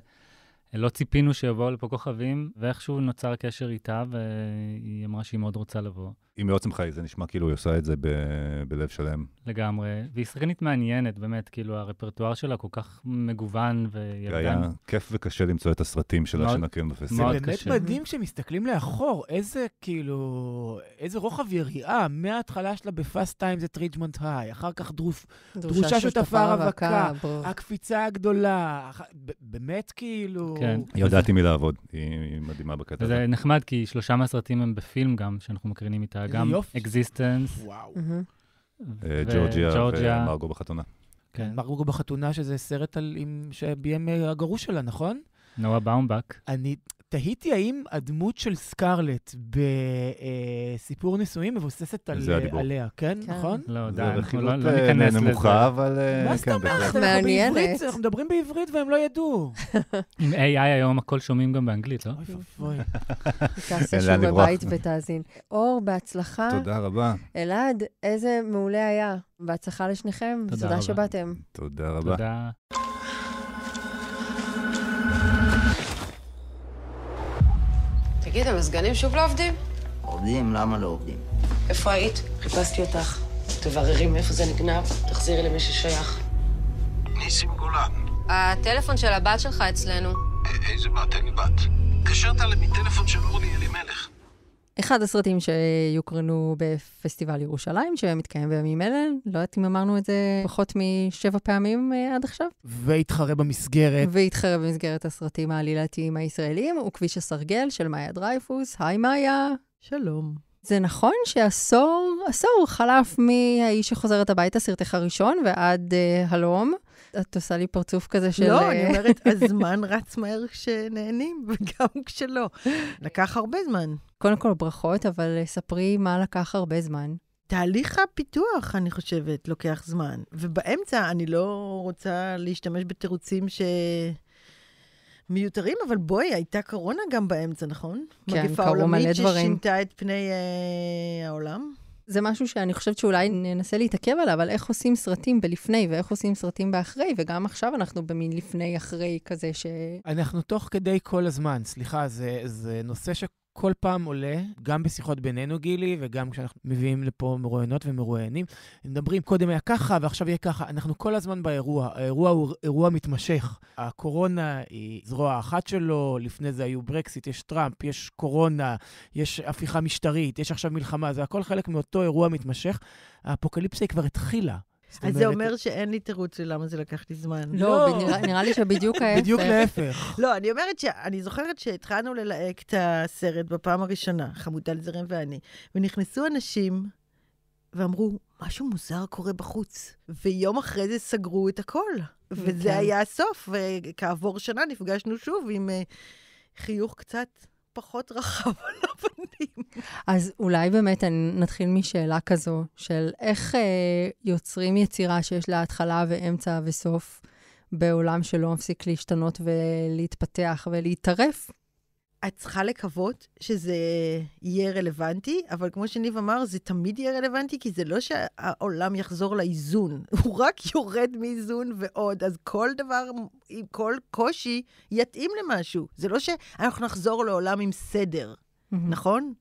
לא ציפינו שיבואו לפה כוכבים, ואיכשהו נוצר קשר איתה, והיא אמרה שהיא מאוד רוצה לבוא. היא יועץ ממך, זה נשמע כאילו היא עושה את זה ב- בלב שלם. לגמרי, והיא שחקנית מעניינת, באמת, כאילו הרפרטואר שלה כל כך מגוון וירדן. היה כיף וקשה למצוא את הסרטים שלה מאוד, שנקרים בפסטיבל. מאוד זה באמת מדהים כשמסתכלים לאחור, איזה כאילו, איזה רוחב יריעה, מההתחלה שלה בפאסט טיים זה טריג'מנט היי, אחר כך דרוש, דרושה שותפה רווקה, הקפיצה הגדולה, באמת כאילו... כן. היא יודעת עם מי לעבוד, היא מדהימה בקטע זה נחמד, כי שלושה מהסרטים הם בפילם גם, שאנחנו מקרינים איתה גם אקזיסטנס. וואו. אה, ג'ורג'יה ומרגו בחתונה. כן. מרגו בחתונה, שזה סרט על... שביים אה, הגרוש שלה, נכון? נועה באומבק. אני... תהיתי האם הדמות של סקארלט בסיפור נישואים מבוססת על, עליה, כן? כן? נכון? לא, די, אנחנו לא, לא אה, ניכנס לזה. נמוכה, אבל... אה, מה כן, זאת אומרת? מעניינת. אנחנו מדברים בעברית והם לא ידעו. עם AI היום הכל שומעים גם באנגלית, לא? אוי ואבוי. תעשה שוב בבית ותאזין. אור, בהצלחה. תודה רבה. אלעד, איזה מעולה היה. בהצלחה לשניכם. תודה שבאתם. תודה רבה. תודה. תגיד, המזגנים שוב לא עובדים? עובדים? למה לא עובדים? איפה היית? חיפשתי אותך. תבררי מאיפה זה נגנב, תחזירי למי ששייך. ניסים גולן. הטלפון של הבת שלך אצלנו. איזה בת? אין לי בת. התקשרת אליי מטלפון של אורלי אלימלך. אחד הסרטים שיוקרנו בפסטיבל ירושלים, שמתקיים בימים אלה, לא יודעת אם אמרנו את זה פחות משבע פעמים אה, עד עכשיו. והתחרה במסגרת. והתחרה במסגרת הסרטים העלילתיים הישראליים, הוא כביש הסרגל של מאיה דרייפוס. היי מאיה. שלום. זה נכון שעשור, עשור חלף מהאיש שחוזרת הביתה, סרטך הראשון, ועד uh, הלום. את עושה לי פרצוף כזה של... לא, אה, אני אומרת, הזמן רץ מהר כשנהנים, (laughs) וגם כשלא. לקח הרבה זמן. קודם כל, ברכות, אבל אה, ספרי מה לקח הרבה זמן. תהליך הפיתוח, אני חושבת, לוקח זמן. ובאמצע, אני לא רוצה להשתמש בתירוצים ש... מיותרים, אבל בואי, הייתה קורונה גם באמצע, נכון? כן, קרו מלא דברים. מגפה עולמית ששינתה את פני אה, העולם. זה משהו שאני חושבת שאולי ננסה להתעכב עליו, על איך עושים סרטים בלפני ואיך עושים סרטים באחרי, וגם עכשיו אנחנו במין לפני-אחרי כזה ש... אנחנו תוך כדי כל הזמן, סליחה, זה, זה נושא ש... כל פעם עולה, גם בשיחות בינינו, גילי, וגם כשאנחנו מביאים לפה מרואיינות ומרואיינים, מדברים, קודם היה ככה ועכשיו יהיה ככה. אנחנו כל הזמן באירוע. האירוע הוא אירוע מתמשך. הקורונה היא זרוע אחת שלו, לפני זה היו ברקסיט, יש טראמפ, יש קורונה, יש הפיכה משטרית, יש עכשיו מלחמה, זה הכל חלק מאותו אירוע מתמשך. האפוקליפסיה היא כבר התחילה. אז אומרת... זה אומר שאין לי תירוץ למה זה לקח לי זמן. לא, לא. נראה, נראה לי שבדיוק (laughs) ההפך. בדיוק להפך. (laughs) לא, אני אומרת שאני זוכרת שהתחלנו ללהק את הסרט בפעם הראשונה, חמודה לזרם ואני, ונכנסו אנשים ואמרו, משהו מוזר קורה בחוץ. ויום אחרי זה סגרו את הכל. וזה כן. היה הסוף, וכעבור שנה נפגשנו שוב עם... אה, חיוך קצת פחות רחב על הפנים. אז אולי באמת אני נתחיל משאלה כזו, של איך אה, יוצרים יצירה שיש לה התחלה ואמצע וסוף בעולם שלא מפסיק להשתנות ולהתפתח ולהתערף? את צריכה לקוות שזה יהיה רלוונטי, אבל כמו שניב אמר, זה תמיד יהיה רלוונטי, כי זה לא שהעולם יחזור לאיזון, (laughs) הוא רק יורד מאיזון ועוד. אז כל דבר, עם כל קושי, יתאים למשהו. זה לא שאנחנו נחזור לעולם עם סדר, נכון?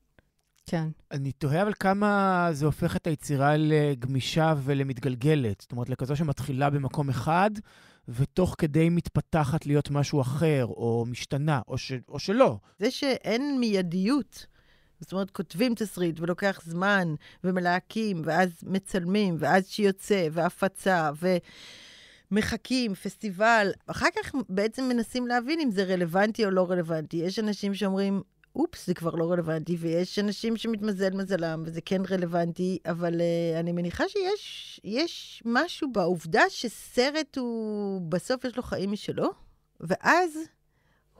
כן. אני תוהה אבל כמה זה הופך את היצירה לגמישה ולמתגלגלת. זאת אומרת, לכזו שמתחילה במקום אחד ותוך כדי מתפתחת להיות משהו אחר, או משתנה, או, ש, או שלא. זה שאין מיידיות. זאת אומרת, כותבים תסריט ולוקח זמן, ומלהקים, ואז מצלמים, ואז שיוצא, והפצה, ו... מחכים, פסטיבל, אחר כך בעצם מנסים להבין אם זה רלוונטי או לא רלוונטי. יש אנשים שאומרים, אופס, זה כבר לא רלוונטי, ויש אנשים שמתמזל מזלם, וזה כן רלוונטי, אבל uh, אני מניחה שיש משהו בעובדה שסרט הוא, בסוף יש לו חיים משלו, ואז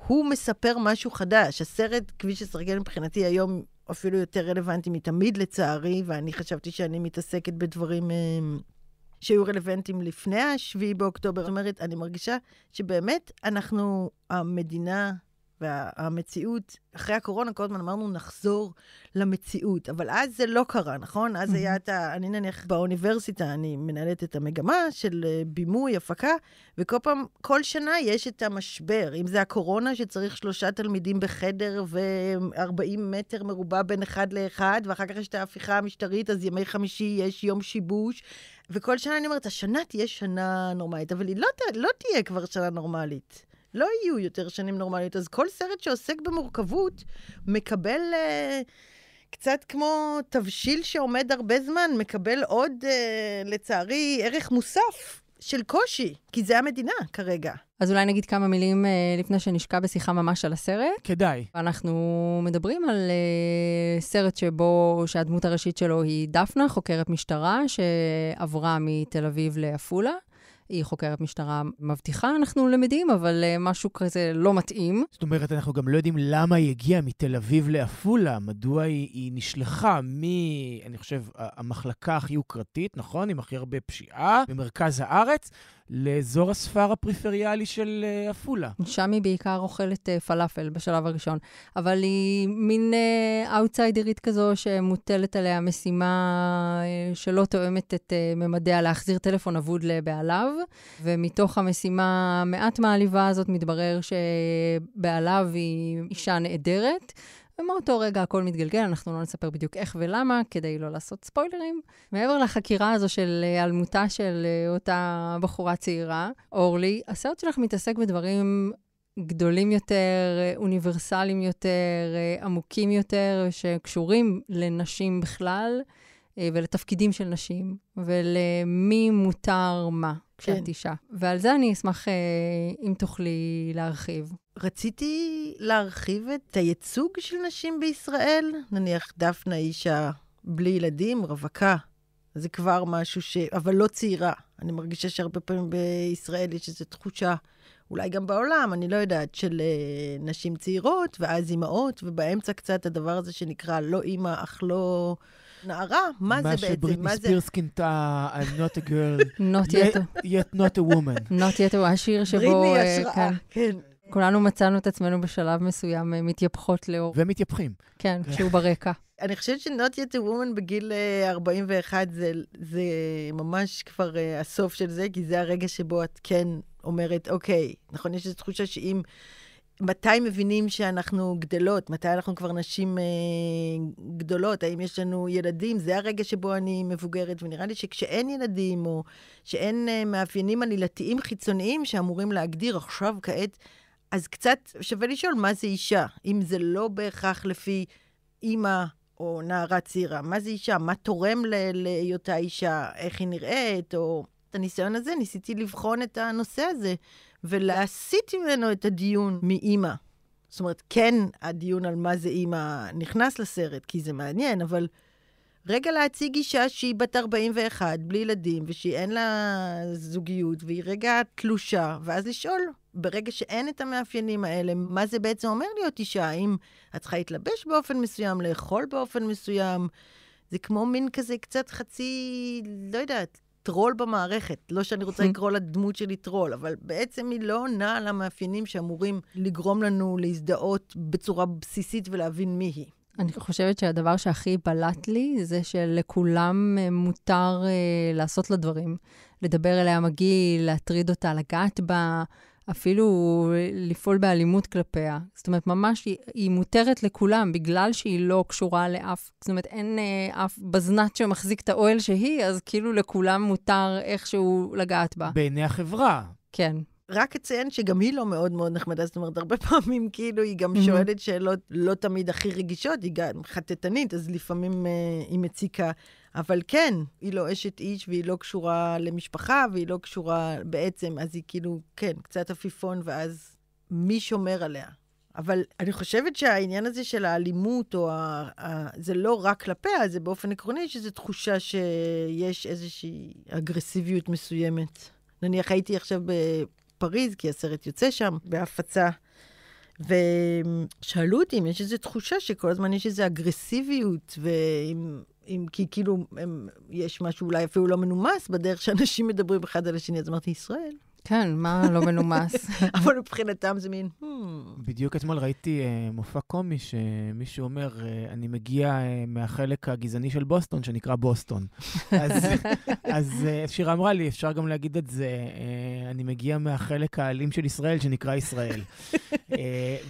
הוא מספר משהו חדש. הסרט, כפי שסרגל מבחינתי היום אפילו יותר רלוונטי מתמיד, לצערי, ואני חשבתי שאני מתעסקת בדברים... Uh, שהיו רלוונטיים לפני השביעי באוקטובר. זאת אומרת, אני מרגישה שבאמת אנחנו, המדינה והמציאות, אחרי הקורונה כל הזמן אמרנו נחזור למציאות, אבל אז זה לא קרה, נכון? אז היה את ה... אני נניח באוניברסיטה, אני מנהלת את המגמה של אה, בימוי, הפקה, וכל פעם, כל שנה יש את המשבר. אם זה הקורונה, שצריך שלושה תלמידים בחדר ו-40 מטר מרובע בין אחד לאחד, ואחר כך יש את ההפיכה המשטרית, אז ימי חמישי יש יום שיבוש. וכל שנה אני אומרת, השנה תהיה שנה נורמלית, אבל היא לא, לא תהיה כבר שנה נורמלית. לא יהיו יותר שנים נורמליות. אז כל סרט שעוסק במורכבות מקבל... אה, קצת כמו תבשיל שעומד הרבה זמן, מקבל עוד, אה, לצערי, ערך מוסף של קושי, כי זה המדינה כרגע. אז אולי נגיד כמה מילים אה, לפני שנשקע בשיחה ממש על הסרט. כדאי. אנחנו מדברים על אה, סרט שבו, שהדמות הראשית שלו היא דפנה, חוקרת משטרה, שעברה מתל אביב לעפולה. היא חוקרת משטרה מבטיחה, אנחנו למדים, אבל אה, משהו כזה לא מתאים. זאת אומרת, אנחנו גם לא יודעים למה היא הגיעה מתל אביב לעפולה, מדוע היא, היא נשלחה מ... אני חושב, המחלקה הכי יוקרתית, נכון? עם הכי הרבה פשיעה, במרכז הארץ. לאזור הספר הפריפריאלי של אה, עפולה. שם היא בעיקר אוכלת אה, פלאפל בשלב הראשון, אבל היא מין אאוטסיידרית אה, כזו שמוטלת עליה משימה שלא תואמת את ממדיה להחזיר טלפון אבוד לבעליו, ומתוך המשימה המעט מעליבה הזאת מתברר שבעליו היא אישה נעדרת. ומאותו רגע הכל מתגלגל, אנחנו לא נספר בדיוק איך ולמה, כדי לא לעשות ספוילרים. מעבר לחקירה הזו של היעלמותה אה, של אה, אותה בחורה צעירה, אורלי, הסרט שלך מתעסק בדברים גדולים יותר, אה, אוניברסליים יותר, עמוקים יותר, שקשורים לנשים בכלל ולתפקידים של נשים, ולמי מותר מה. כשאת כן. אישה. ועל זה אני אשמח אה, אם תוכלי להרחיב. רציתי להרחיב את הייצוג של נשים בישראל. נניח דפנה אישה בלי ילדים, רווקה. זה כבר משהו ש... אבל לא צעירה. אני מרגישה שהרבה פעמים בישראל יש איזו תחושה, אולי גם בעולם, אני לא יודעת, של אה, נשים צעירות, ואז אימהות, ובאמצע קצת הדבר הזה שנקרא לא אימא, אך לא... נערה, מה זה בעצם? מה שבריטני ספירס כינתה, I'm not a girl, (laughs) not yet, yet not a woman. (laughs) not yet הוא השיר שבו... בריטני אה, השראה, כן. כן. כולנו מצאנו את עצמנו בשלב מסוים אה, מתייפחות לאור. ומתייפחים. כן, כן, כשהוא ברקע. אני חושבת ש-Not yet a woman בגיל 41 אה, זה, זה ממש כבר uh, הסוף של זה, כי זה הרגע שבו את כן אומרת, אוקיי, נכון, יש איזו תחושה שאם... מתי מבינים שאנחנו גדלות? מתי אנחנו כבר נשים אה, גדולות? האם יש לנו ילדים? זה הרגע שבו אני מבוגרת, ונראה לי שכשאין ילדים, או שאין אה, מאפיינים עלילתיים חיצוניים שאמורים להגדיר עכשיו, כעת, אז קצת שווה לשאול מה זה אישה, אם זה לא בהכרח לפי אימא או נערה צעירה. מה זה אישה? מה תורם להיותה אישה? איך היא נראית? או את הניסיון הזה, ניסיתי לבחון את הנושא הזה. ולהסיט ממנו את הדיון מאימא. זאת אומרת, כן, הדיון על מה זה אימא נכנס לסרט, כי זה מעניין, אבל רגע להציג אישה שהיא בת 41, בלי ילדים, ושאין לה זוגיות, והיא רגע תלושה, ואז לשאול, ברגע שאין את המאפיינים האלה, מה זה בעצם אומר להיות אישה? האם את צריכה להתלבש באופן מסוים, לאכול באופן מסוים? זה כמו מין כזה קצת חצי, לא יודעת, טרול במערכת. לא שאני רוצה (laughs) לקרוא לדמות שלי טרול, אבל בעצם היא לא עונה על המאפיינים שאמורים לגרום לנו להזדהות בצורה בסיסית ולהבין מי היא. אני חושבת שהדבר שהכי בלט לי זה שלכולם אה, מותר אה, לעשות לה דברים. לדבר אליה מגעיל, להטריד אותה, לגעת בה, אפילו לפעול באלימות כלפיה. זאת אומרת, ממש היא, היא מותרת לכולם, בגלל שהיא לא קשורה לאף, זאת אומרת, אין אה, אף בזנת שמחזיק את האוהל שהיא, אז כאילו לכולם מותר איכשהו לגעת בה. בעיני החברה. כן. רק אציין שגם היא לא מאוד מאוד נחמדה, זאת אומרת, הרבה (laughs) פעמים כאילו היא גם שואלת שאלות לא תמיד הכי רגישות, היא גם חטטנית, אז לפעמים אה, היא מציקה. אבל כן, היא לא אשת איש והיא לא קשורה למשפחה, והיא לא קשורה בעצם, אז היא כאילו, כן, קצת עפיפון, ואז מי שומר עליה? אבל אני חושבת שהעניין הזה של האלימות, או ה... ה... זה לא רק כלפיה, זה באופן עקרוני שזו תחושה שיש איזושהי אגרסיביות מסוימת. נניח הייתי עכשיו בפריז, כי הסרט יוצא שם, בהפצה, ושאלו אותי אם יש איזו תחושה שכל הזמן יש איזו אגרסיביות, ואם אם כי כאילו הם, יש משהו אולי אפילו לא מנומס בדרך שאנשים מדברים אחד על השני, אז אמרתי, ישראל, כן, מה לא מנומס? (laughs) אבל מבחינתם זה מין... Hmm. בדיוק אתמול ראיתי אה, מופע קומי שמישהו אומר, אה, אני מגיע אה, מהחלק הגזעני של בוסטון, שנקרא בוסטון. (laughs) אז שירה אמרה לי, אפשר גם להגיד את זה, אני מגיע מהחלק האלים של ישראל, שנקרא ישראל.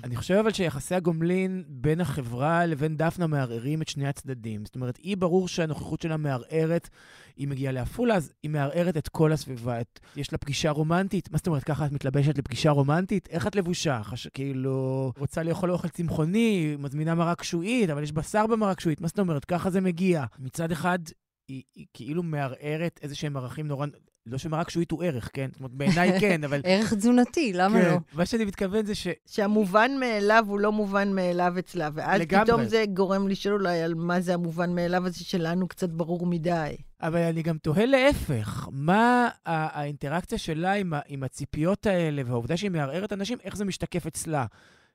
אני חושב אבל שיחסי הגומלין בין החברה לבין דפנה מערערים את שני הצדדים. זאת אומרת, אי ברור שהנוכחות שלה מערערת היא מגיעה לעפולה, אז היא מערערת את כל הסביבה. את, יש לה פגישה רומנטית. מה זאת אומרת, ככה את מתלבשת לפגישה רומנטית? איך את לבושה? חש... כאילו, רוצה לאכול אוכל צמחוני, מזמינה מרק שועית, אבל יש בשר במרק שועית. מה זאת אומרת, ככה זה מגיע. מצד אחד, היא, היא כאילו מערערת איזה שהם ערכים נורא... לא שמרק שועית הוא ערך, כן? זאת אומרת, בעיניי כן, אבל... (laughs) ערך תזונתי, למה כן. לא? מה שאני מתכוון זה ש... שהמובן מאליו הוא לא מובן מאליו אצלה, ואז פתאום זה גורם לשאול אולי על מה זה המובן מאליו הזה שלנו קצת ברור מדי. אבל אני גם תוהה להפך, מה האינטראקציה שלה עם הציפיות האלה, והעובדה שהיא מערערת אנשים, איך זה משתקף אצלה?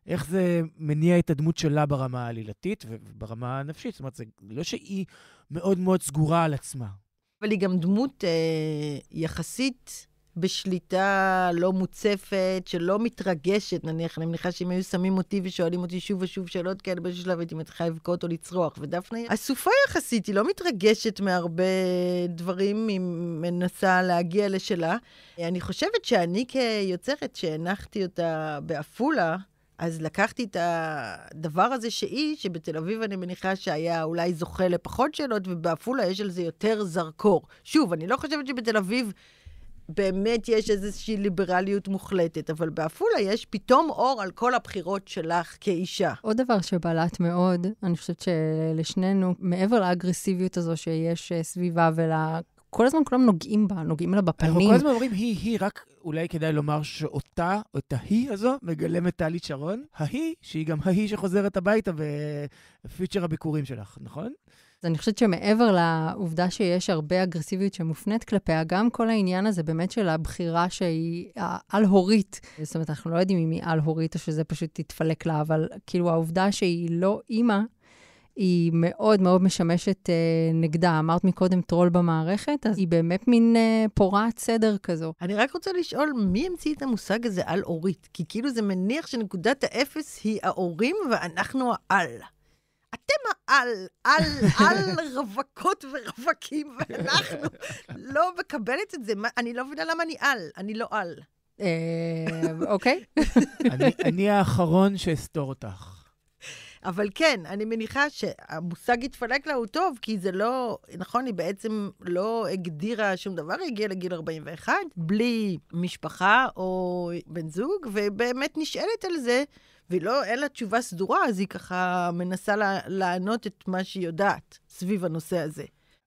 איך זה מניע את הדמות שלה ברמה העלילתית וברמה הנפשית? זאת אומרת, זה לא שהיא מאוד מאוד סגורה על עצמה. אבל היא גם דמות אה, יחסית בשליטה לא מוצפת, שלא מתרגשת, נניח. אני מניחה שאם היו שמים אותי ושואלים אותי שוב ושוב שאלות כאלה, באיזשהו שלב הייתי מתחילה לבכות או לצרוח. ודפנה היא אסופה יחסית, היא לא מתרגשת מהרבה דברים, היא מנסה להגיע לשלה. אני חושבת שאני כיוצרת שהנחתי אותה בעפולה, אז לקחתי את הדבר הזה שהיא, שבתל אביב אני מניחה שהיה אולי זוכה לפחות שאלות, ובעפולה יש על זה יותר זרקור. שוב, אני לא חושבת שבתל אביב באמת יש איזושהי ליברליות מוחלטת, אבל בעפולה יש פתאום אור על כל הבחירות שלך כאישה. עוד דבר שבלט מאוד, אני חושבת שלשנינו, מעבר לאגרסיביות הזו שיש אה, סביבה ול... כל הזמן כולם נוגעים בה, נוגעים לה בפנים. אנחנו כל הזמן אומרים היא, היא, רק אולי כדאי לומר שאותה, או את ההיא הזו, מגלמת טלית שרון, ההיא, שהיא גם ההיא שחוזרת הביתה בפיצ'ר הביקורים שלך, נכון? אז אני חושבת שמעבר לעובדה שיש הרבה אגרסיביות שמופנית כלפיה, גם כל העניין הזה באמת של הבחירה שהיא על-הורית, זאת אומרת, אנחנו לא יודעים אם היא על-הורית או שזה פשוט יתפלק לה, אבל כאילו העובדה שהיא לא אימא, היא מאוד מאוד משמשת אה, נגדה. אמרת מקודם טרול במערכת, אז היא באמת מין אה, פורעת סדר כזו. אני רק רוצה לשאול, מי המציא את המושג הזה על אורית? כי כאילו זה מניח שנקודת האפס היא האורים ואנחנו העל. אתם העל, על, על (laughs) רווקות ורווקים, ואנחנו לא מקבלת את זה. מה, אני לא מבינה למה אני על, אני לא על. אה, אוקיי. (laughs) אני האחרון שאסתור אותך. אבל כן, אני מניחה שהמושג התפלק לה הוא טוב, כי זה לא, נכון, היא בעצם לא הגדירה שום דבר, היא הגיעה לגיל 41, בלי משפחה או בן זוג, ובאמת נשאלת על זה. ולא, אין לה תשובה סדורה, אז היא ככה מנסה לענות את מה שהיא יודעת סביב הנושא הזה.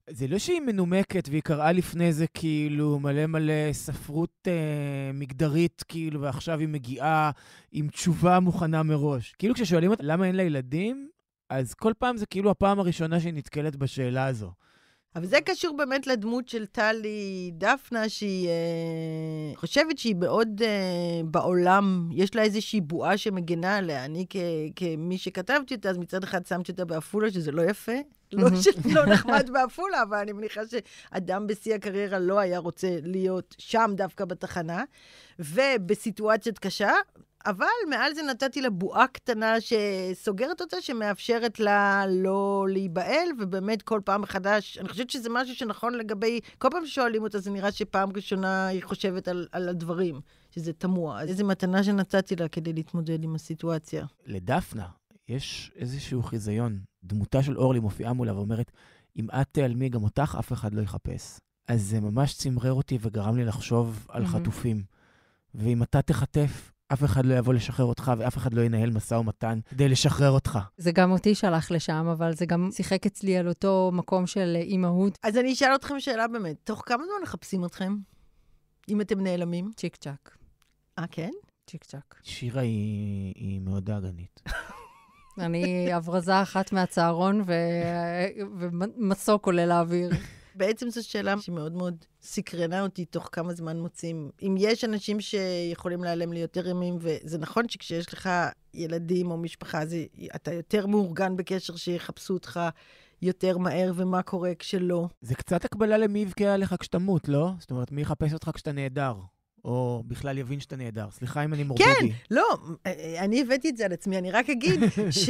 זה לא שהיא מנומקת והיא קראה לפני זה כאילו מלא מלא ספרות אה, מגדרית, כאילו, ועכשיו היא מגיעה עם תשובה מוכנה מראש. כאילו כששואלים אותה למה אין לה ילדים, אז כל פעם זה כאילו הפעם הראשונה שהיא נתקלת בשאלה הזו. אבל זה קשור באמת לדמות של טלי דפנה, שהיא אה, חושבת שהיא מאוד אה, בעולם, יש לה איזושהי בועה שמגנה עליה. אני כ, כמי שכתבתי אותה, אז מצד אחד שמתי אותה בעפולה, שזה לא יפה. לא, לא (laughs) נחמד בעפולה, אבל אני מניחה שאדם בשיא הקריירה לא היה רוצה להיות שם דווקא בתחנה, ובסיטואציות קשה, אבל מעל זה נתתי לה בועה קטנה שסוגרת אותה, שמאפשרת לה לא להיבהל, ובאמת כל פעם מחדש, אני חושבת שזה משהו שנכון לגבי, כל פעם ששואלים אותה, זה נראה שפעם ראשונה היא חושבת על, על הדברים, שזה תמוה. אז איזו מתנה שנתתי לה כדי להתמודד עם הסיטואציה. לדפנה יש איזשהו חיזיון דמותה של אורלי מופיעה מולה ואומרת, אם את תעלמי גם אותך, אף אחד לא יחפש. אז זה ממש צמרר אותי וגרם לי לחשוב על mm-hmm. חטופים. ואם אתה תחטף, אף אחד לא יבוא לשחרר אותך ואף אחד לא ינהל משא ומתן כדי לשחרר אותך. זה גם אותי שלח לשם, אבל זה גם שיחק אצלי על אותו מקום של אימהות. אז אני אשאל אתכם שאלה באמת, תוך כמה זמן מחפשים אתכם? אם אתם נעלמים? צ'יק צ'אק. אה, כן? צ'יק צ'אק. שירה היא, היא מאוד דאגנית. (laughs) אני הברזה אחת מהצהרון ו... ומסוק עולה לאוויר. בעצם זו שאלה שמאוד מאוד סקרנה אותי, תוך כמה זמן מוצאים. אם יש אנשים שיכולים להיעלם לי יותר ימים, וזה נכון שכשיש לך ילדים או משפחה, זה, אתה יותר מאורגן בקשר שיחפשו אותך יותר מהר, ומה קורה כשלא. זה קצת הקבלה למי יבקע עליך כשתמות, לא? זאת אומרת, מי יחפש אותך כשאתה נהדר? או בכלל יבין שאתה נהדר. סליחה אם אני מורבידי. כן, לא, אה, אה, אני הבאתי את זה על עצמי, אני רק אגיד (laughs) ש...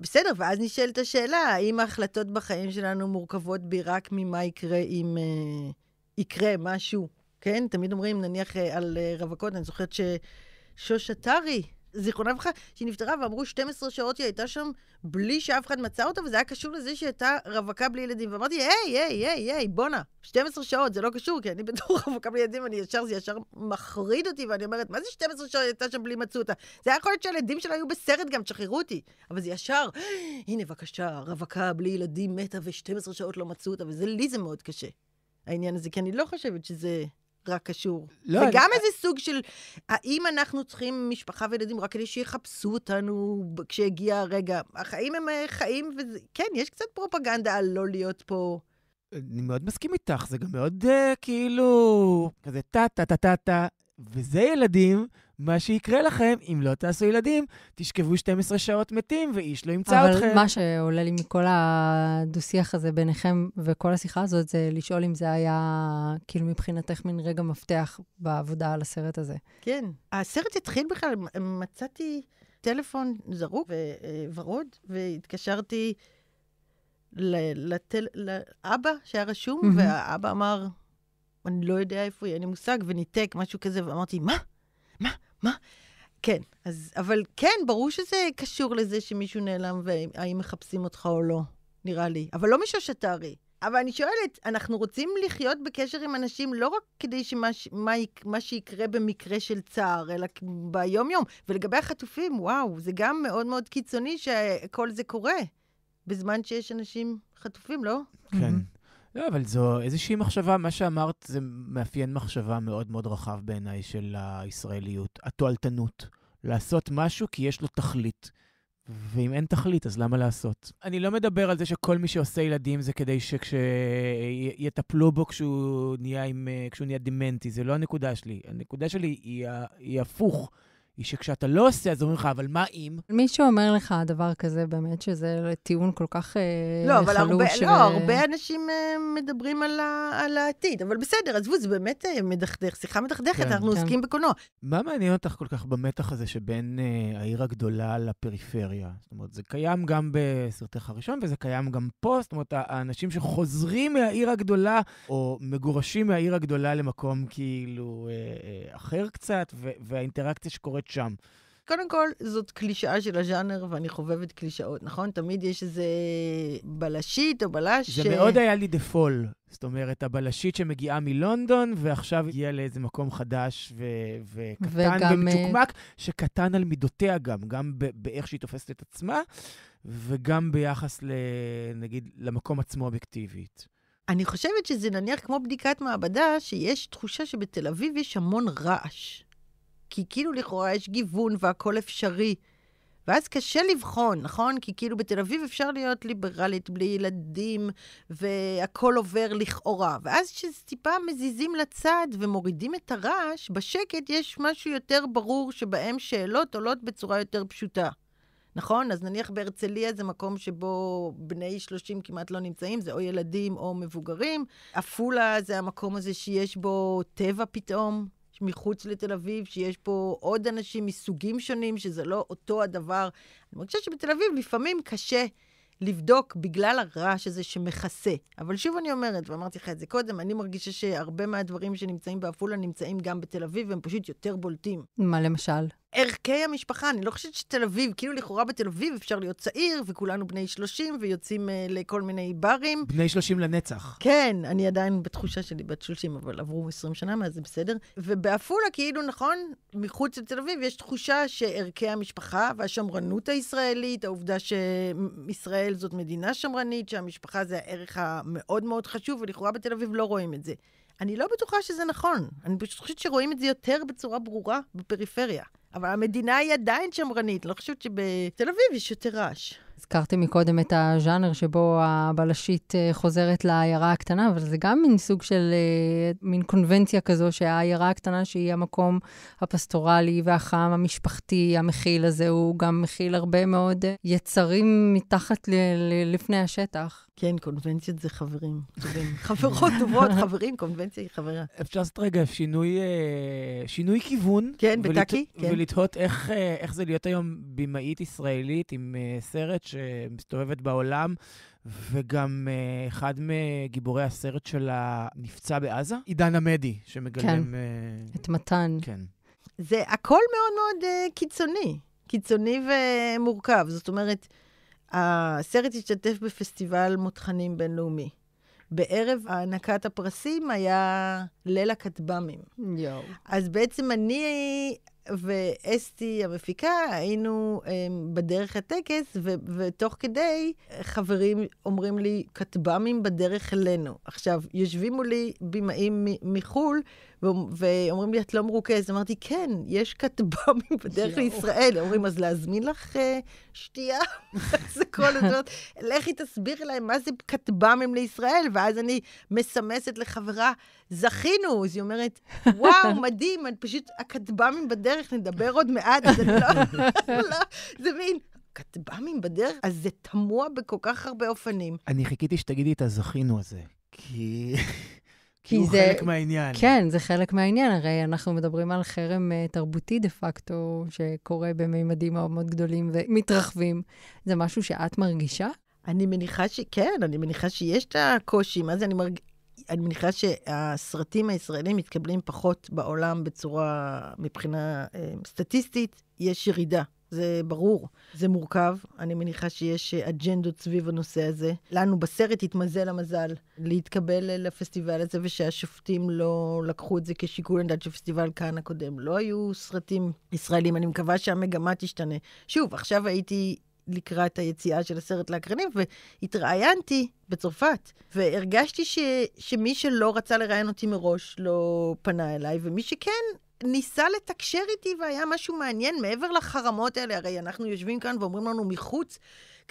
בסדר, ואז נשאלת השאלה, האם ההחלטות בחיים שלנו מורכבות בי רק ממה יקרה אם אה, יקרה משהו, כן? תמיד אומרים, נניח אה, על אה, רווקות, אני זוכרת ששוש עטרי זיכרונה לברכה, שהיא נפטרה ואמרו 12 שעות היא הייתה שם בלי שאף אחד מצא אותה, וזה היה קשור לזה שהיא הייתה רווקה בלי ילדים. ואמרתי, היי, היי, היי, היי, בואנה, 12 שעות, זה לא קשור, כי אני בתור (laughs) רווקה בלי ילדים, אני ישר, זה ישר מחריד אותי, ואני אומרת, מה זה 12 שעות הייתה שם בלי מצאו אותה? זה היה יכול להיות שהילדים שלה היו בסרט גם, תשחררו אותי. אבל זה ישר, אה, הנה בבקשה, רווקה בלי ילדים מתה ו-12 שעות לא מצאו אותה, וזה, לי זה מאוד קשה, העניין הזה, כי אני לא חושבת שזה... רק קשור. לא, זה אני... גם איזה סוג של, האם אנחנו צריכים משפחה וילדים רק כדי שיחפשו אותנו כשהגיע הרגע? החיים הם אה, חיים, וזה... כן, יש קצת פרופגנדה על לא להיות פה. אני מאוד מסכים איתך, זה גם מאוד uh, כאילו, כזה טה-טה-טה-טה, וזה ילדים מה שיקרה לכם, אם לא תעשו ילדים, תשכבו 12 שעות מתים ואיש לא ימצא אבל אתכם. אבל מה שעולה לי מכל הדו-שיח הזה ביניכם וכל השיחה הזאת, זה לשאול אם זה היה, כאילו, מבחינתך מין רגע מפתח בעבודה על הסרט הזה. כן. הסרט התחיל בכלל, מצאתי טלפון זרוק וורוד, והתקשרתי לטל... לאבא שהיה רשום, mm-hmm. והאבא אמר, אני לא יודע איפה היא, אין לי מושג, וניתק, משהו כזה, ואמרתי, מה? מה? מה? כן, אז, אבל כן, ברור שזה קשור לזה שמישהו נעלם והאם מחפשים אותך או לא, נראה לי. אבל לא משש התארי. אבל אני שואלת, אנחנו רוצים לחיות בקשר עם אנשים לא רק כדי שמה מה, מה שיקרה במקרה של צער, אלא ביום-יום. ולגבי החטופים, וואו, זה גם מאוד מאוד קיצוני שכל זה קורה, בזמן שיש אנשים חטופים, לא? כן. Mm-hmm. לא, אבל זו איזושהי מחשבה, מה שאמרת זה מאפיין מחשבה מאוד מאוד רחב בעיניי של הישראליות, התועלתנות. לעשות משהו כי יש לו תכלית. ואם אין תכלית, אז למה לעשות? אני לא מדבר על זה שכל מי שעושה ילדים זה כדי שכשיטפלו בו כשהוא נהיה, עם, כשהוא נהיה דמנטי, זה לא הנקודה שלי. הנקודה שלי היא, היא הפוך. היא שכשאתה לא עושה, אז אומרים לך, אבל מה אם? מי שאומר לך דבר כזה, באמת, שזה טיעון כל כך אה, לא, חלוש. הרבה, ו... לא, הרבה אנשים אה, מדברים על, ה, על העתיד, אבל בסדר, עזבו, זה באמת אה, מדכדך, שיחה מדכדכת, כן, אנחנו כן. עוסקים בקולנוע. מה מעניין אותך כל כך במתח הזה שבין אה, העיר הגדולה לפריפריה? זאת אומרת, זה קיים גם בסרטיך הראשון, וזה קיים גם פה, זאת אומרת, האנשים שחוזרים מהעיר הגדולה, או מגורשים מהעיר הגדולה למקום כאילו אה, אה, אחר קצת, והאינטראקציה שקורית שם. קודם כל, זאת קלישאה של הז'אנר, ואני חובבת קלישאות, נכון? תמיד יש איזה בלשית או בלש... זה ש... מאוד היה לי דפול. זאת אומרת, הבלשית שמגיעה מלונדון, ועכשיו הגיעה לאיזה מקום חדש ו- וקטן וגם... ומצ'וקמק, אה, שקטן על מידותיה גם, גם באיך שהיא תופסת את עצמה, וגם ביחס, ל... נגיד, למקום עצמו אובייקטיבית. אני חושבת שזה נניח כמו בדיקת מעבדה, שיש תחושה שבתל אביב יש המון רעש. כי כאילו לכאורה יש גיוון והכל אפשרי. ואז קשה לבחון, נכון? כי כאילו בתל אביב אפשר להיות ליברלית בלי ילדים, והכל עובר לכאורה. ואז כשטיפה מזיזים לצד ומורידים את הרעש, בשקט יש משהו יותר ברור שבהם שאלות עולות בצורה יותר פשוטה. נכון? אז נניח בהרצליה זה מקום שבו בני 30 כמעט לא נמצאים, זה או ילדים או מבוגרים. עפולה זה המקום הזה שיש בו טבע פתאום, מחוץ לתל אביב, שיש פה עוד אנשים מסוגים שונים, שזה לא אותו הדבר. אני מרגישה שבתל אביב לפעמים קשה לבדוק בגלל הרעש הזה שמכסה. אבל שוב אני אומרת, ואמרתי לך את זה קודם, אני מרגישה שהרבה מהדברים שנמצאים בעפולה נמצאים גם בתל אביב, והם פשוט יותר בולטים. מה למשל? ערכי המשפחה, אני לא חושבת שתל אביב, כאילו לכאורה בתל אביב אפשר להיות צעיר, וכולנו בני 30 ויוצאים uh, לכל מיני ברים. בני 30 לנצח. כן, אני עדיין בתחושה שלי בת 30, אבל עברו 20 שנה מה זה בסדר. ובעפולה, כאילו, נכון, מחוץ לתל אביב יש תחושה שערכי המשפחה והשמרנות הישראלית, העובדה שישראל זאת מדינה שמרנית, שהמשפחה זה הערך המאוד מאוד חשוב, ולכאורה בתל אביב לא רואים את זה. אני לא בטוחה שזה נכון, אני פשוט חושבת שרואים את זה יותר בצורה ברורה בפריפריה. אבל המדינה היא עדיין שמרנית, לא חושבת שבתל אביב יש יותר רעש. הזכרתי מקודם את הז'אנר שבו הבלשית אה, חוזרת לעיירה הקטנה, אבל זה גם מין סוג של אה, מין קונבנציה כזו שהעיירה הקטנה, שהיא המקום הפסטורלי והחם, המשפחתי, המכיל הזה, הוא גם מכיל הרבה מאוד אה, יצרים מתחת ל- ל- לפני השטח. כן, קונבנציות זה חברים (laughs) חברות טובות, חברים, קונבנציה היא חברה. אפשר לעשות רגע שינוי, שינוי כיוון. כן, ולת... בטאקי. כן. ולתהות איך, איך זה להיות היום במאית ישראלית עם סרט ש... שמסתובבת בעולם, וגם אה, אחד מגיבורי הסרט שלה נפצע בעזה, עידן עמדי, שמגלם... כן, uh, את מתן. כן. זה הכל מאוד מאוד uh, קיצוני, קיצוני ומורכב. זאת אומרת, הסרט השתתף בפסטיבל מותחנים בינלאומי. בערב הענקת הפרסים היה ליל הכטב"מים. יואו. אז בעצם אני ואסתי המפיקה, היינו אמ, בדרך לטקס, ו- ותוך כדי חברים אומרים לי, כטב"מים בדרך אלינו. עכשיו, יושבים מולי במאים מחו"ל, ואומרים לי, את לא מרוכז. אמרתי, כן, יש כטב"מים (laughs) בדרך לישראל. אומרים, אז להזמין לך uh, שתייה? זה כל הזמן. לכי תסבירי להם מה זה כטב"מים לישראל. ואז אני מסמסת לחברה, זכינו. אז היא אומרת, וואו, (laughs) מדהים, פשוט הכטב"מים בדרך. בדרך, נדבר עוד מעט, זה לא, לא, זה מין... כטב"מים בדרך, אז זה תמוה בכל כך הרבה אופנים. אני חיכיתי שתגידי את הזכינו הזה, כי... כי הוא זה... חלק מהעניין. כן, זה חלק מהעניין. הרי אנחנו מדברים על חרם uh, תרבותי דה פקטו, שקורה בממדים מאוד מאוד גדולים ומתרחבים. זה משהו שאת מרגישה? אני מניחה שכן, אני מניחה שיש את הקושי. מה זה, אני מרג... אני מניחה שהסרטים הישראלים מתקבלים פחות בעולם בצורה, מבחינה אה, סטטיסטית, יש ירידה. זה ברור, זה מורכב, אני מניחה שיש אה, אג'נדות סביב הנושא הזה. לנו בסרט התמזל המזל להתקבל לפסטיבל הזה, ושהשופטים לא לקחו את זה כשיקול לדעת שפסטיבל כאן הקודם. לא היו סרטים ישראלים, אני מקווה שהמגמה תשתנה. שוב, עכשיו הייתי לקראת היציאה של הסרט לאקרנים, והתראיינתי בצרפת, והרגשתי ש, שמי שלא רצה לראיין אותי מראש לא פנה אליי, ומי שכן ניסה לתקשר איתי והיה משהו מעניין מעבר לחרמות האלה. הרי אנחנו יושבים כאן ואומרים לנו מחוץ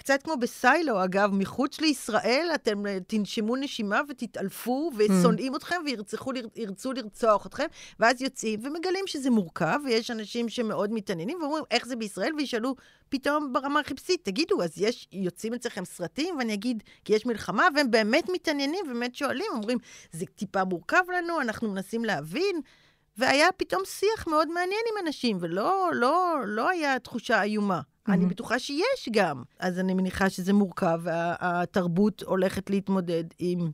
קצת כמו בסיילו, אגב, מחוץ לישראל, אתם אה, תנשמו נשימה ותתעלפו, ושונאים mm. אתכם וירצחו, ירצו לרצוח אתכם, ואז יוצאים ומגלים שזה מורכב, ויש אנשים שמאוד מתעניינים ואומרים, איך זה בישראל? וישאלו פתאום ברמה הכי בסיסית, תגידו, אז יש, יוצאים אצלכם סרטים? ואני אגיד, כי יש מלחמה, והם באמת מתעניינים, באמת שואלים, אומרים, זה טיפה מורכב לנו, אנחנו מנסים להבין. והיה פתאום שיח מאוד מעניין עם אנשים, ולא לא, לא היה תחושה איומה. אני בטוחה שיש גם. אז אני מניחה שזה מורכב, והתרבות הולכת להתמודד עם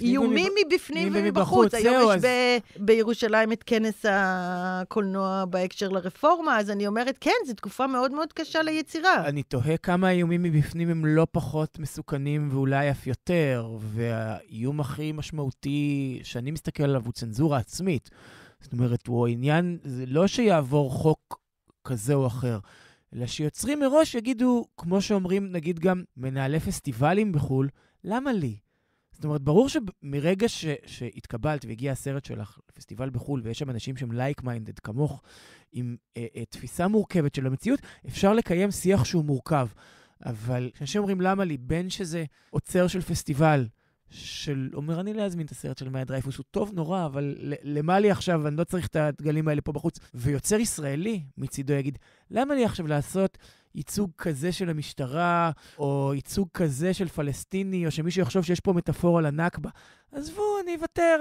איומים מבפנים ומבחוץ. היום יש אז... בירושלים את כנס הקולנוע בהקשר לרפורמה, אז אני אומרת, כן, זו תקופה מאוד מאוד קשה ליצירה. אני תוהה כמה האיומים מבפנים הם לא פחות מסוכנים ואולי אף יותר, והאיום הכי משמעותי שאני מסתכל עליו הוא צנזורה עצמית. זאת אומרת, הוא עניין, זה לא שיעבור חוק כזה או אחר. אלא שיוצרים מראש יגידו, כמו שאומרים נגיד גם מנהלי פסטיבלים בחו"ל, למה לי? זאת אומרת, ברור שמרגע ש, שהתקבלת והגיע הסרט שלך לפסטיבל בחו"ל, ויש שם אנשים שהם לייק מיינדד כמוך, עם אה, אה, תפיסה מורכבת של המציאות, אפשר לקיים שיח שהוא מורכב. אבל כשאנשים אומרים למה לי, בין שזה עוצר של פסטיבל, של אומר, אני לא אזמין את הסרט של מאיה דרייפוס, הוא טוב נורא, אבל למה לי עכשיו, אני לא צריך את הדגלים האלה פה בחוץ. ויוצר ישראלי מצידו יגיד, למה לי עכשיו לעשות ייצוג כזה של המשטרה, או ייצוג כזה של פלסטיני, או שמישהו יחשוב שיש פה מטאפורה לנכבה? עזבו, אני אוותר.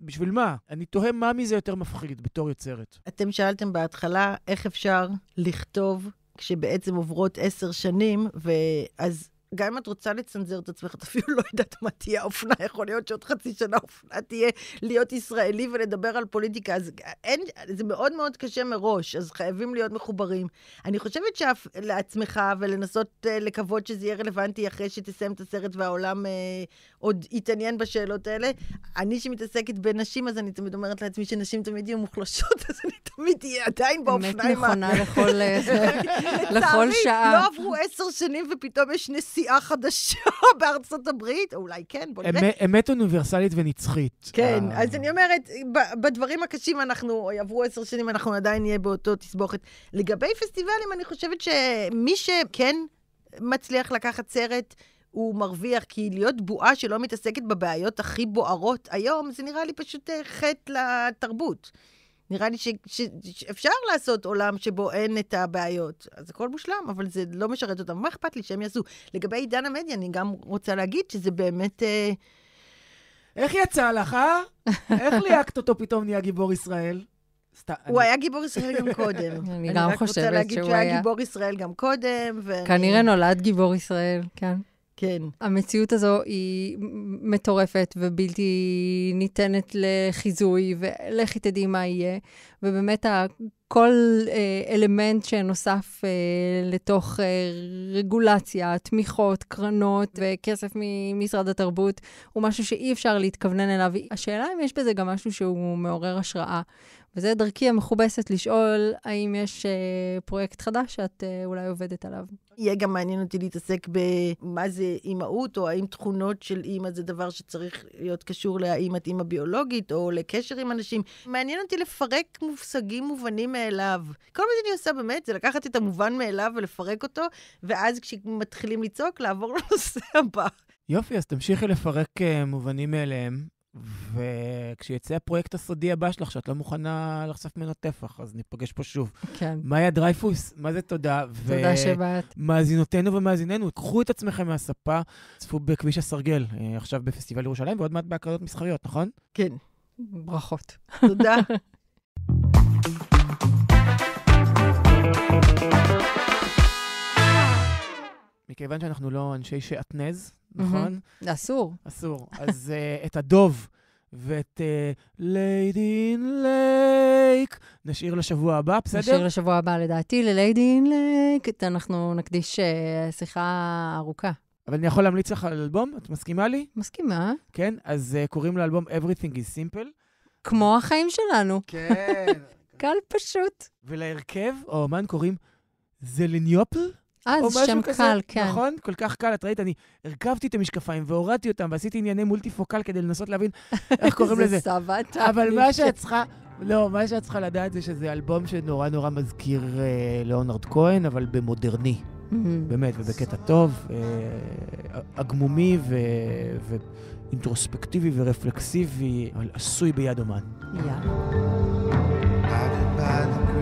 בשביל מה? אני תוהה מה מזה יותר מפחיד בתור יוצרת. אתם שאלתם בהתחלה איך אפשר לכתוב כשבעצם עוברות עשר שנים, ואז גם אם את רוצה לצנזר את עצמך, את אפילו לא יודעת מה תהיה האופנה. יכול להיות שעוד חצי שנה האופנה תהיה להיות ישראלי ולדבר על פוליטיקה. אז אין, זה מאוד מאוד קשה מראש, אז חייבים להיות מחוברים. אני חושבת שלעצמך ולנסות אה, לקוות שזה יהיה רלוונטי אחרי שתסיים את הסרט והעולם אה, עוד יתעניין בשאלות האלה. אני שמתעסקת בנשים, אז אני תמיד אומרת לעצמי שנשים תמיד יהיו מוחלשות, אז אני תמיד אהיה עדיין באופניים. באמת נכונה לכל שעה. לא עברו עשר שנים ופתאום יש נשיא. ידיעה חדשה (laughs) בארצות הברית, או אולי כן, בוא נראה. אמת אוניברסלית ונצחית. כן, אה. אז אני אומרת, בדברים הקשים אנחנו, יעברו עשר שנים, אנחנו עדיין נהיה באותו תסבוכת. לגבי פסטיבלים, אני חושבת שמי שכן מצליח לקחת סרט, הוא מרוויח, כי להיות בועה שלא מתעסקת בבעיות הכי בוערות היום, זה נראה לי פשוט אה, חטא לתרבות. נראה לי ש, ש, שאפשר לעשות עולם שבו אין את הבעיות. אז הכל מושלם, אבל זה לא משרת אותם. מה אכפת לי שהם יעשו? לגבי עידן המדיה, אני גם רוצה להגיד שזה באמת... אה... איך יצא לך, אה? איך ליהקת אותו פתאום נהיה גיבור ישראל? הוא היה גיבור ישראל גם קודם. (laughs) אני גם חושבת שהוא היה. אני רק רוצה להגיד שהוא היה גיבור ישראל גם קודם. כנראה נולד גיבור ישראל, כן. כן. המציאות הזו היא מטורפת ובלתי ניתנת לחיזוי, ולכי תדעי מה יהיה. ובאמת, כל אה, אלמנט שנוסף אה, לתוך אה, רגולציה, תמיכות, קרנות וכסף ממשרד התרבות, הוא משהו שאי אפשר להתכוונן אליו. השאלה אם יש בזה גם משהו שהוא מעורר השראה. וזה דרכי המכובסת לשאול, האם יש פרויקט חדש שאת אולי עובדת עליו? יהיה גם מעניין אותי להתעסק במה זה אימהות, או האם תכונות של אימא זה דבר שצריך להיות קשור להאם את אימא ביולוגית, או לקשר עם אנשים. מעניין אותי לפרק מושגים מובנים מאליו. כל מה שאני עושה באמת זה לקחת את המובן מאליו ולפרק אותו, ואז כשמתחילים לצעוק, לעבור (laughs) לנושא הבא. יופי, אז תמשיכי לפרק אה, מובנים מאליהם, וכשיצא הפרויקט הסודי הבא שלך, שאת לא מוכנה לחשוף ממנו טפח, אז ניפגש פה שוב. כן. מאיה דרייפוס, מה זה תודה. תודה שבאת. ומאזינותינו ומאזיננו, קחו את עצמכם מהספה, צפו בכביש הסרגל, אה, עכשיו בפסטיבל ירושלים, ועוד מעט בהקרנות מסחריות, נכון? כן, ברכות. תודה. (laughs) מכיוון שאנחנו לא אנשי שעטנז, נכון? Mm-hmm. אסור. אסור. אז אה, את הדוב ואת ליידי אין לייק נשאיר לשבוע הבא, בסדר? נשאיר לשבוע הבא, לדעתי, לליידי אין לייק אנחנו נקדיש אה, שיחה ארוכה. אבל אני יכול להמליץ לך על אלבום? את מסכימה לי? מסכימה. כן, אז uh, קוראים לאלבום Everything is Simple. כמו החיים שלנו. כן. (laughs) קל פשוט. ולהרכב, או האומן קוראים זליניופל? אז שם כזה, קל, כן. נכון? כל כך קל, את ראית, אני הרכבתי את המשקפיים והורדתי אותם ועשיתי ענייני מולטיפוקל כדי לנסות להבין (laughs) איך קוראים לזה. זה סבתא. אבל מה שאת צריכה... לא, מה שאת צריכה לדעת זה שזה אלבום שנורא נורא מזכיר אה, ליאונרד כהן, אבל במודרני. באמת, ובקטע טוב, אה, ואינטרוספקטיבי ו... ורפלקסיבי, אבל עשוי ביד אומן. יאללה. Yeah.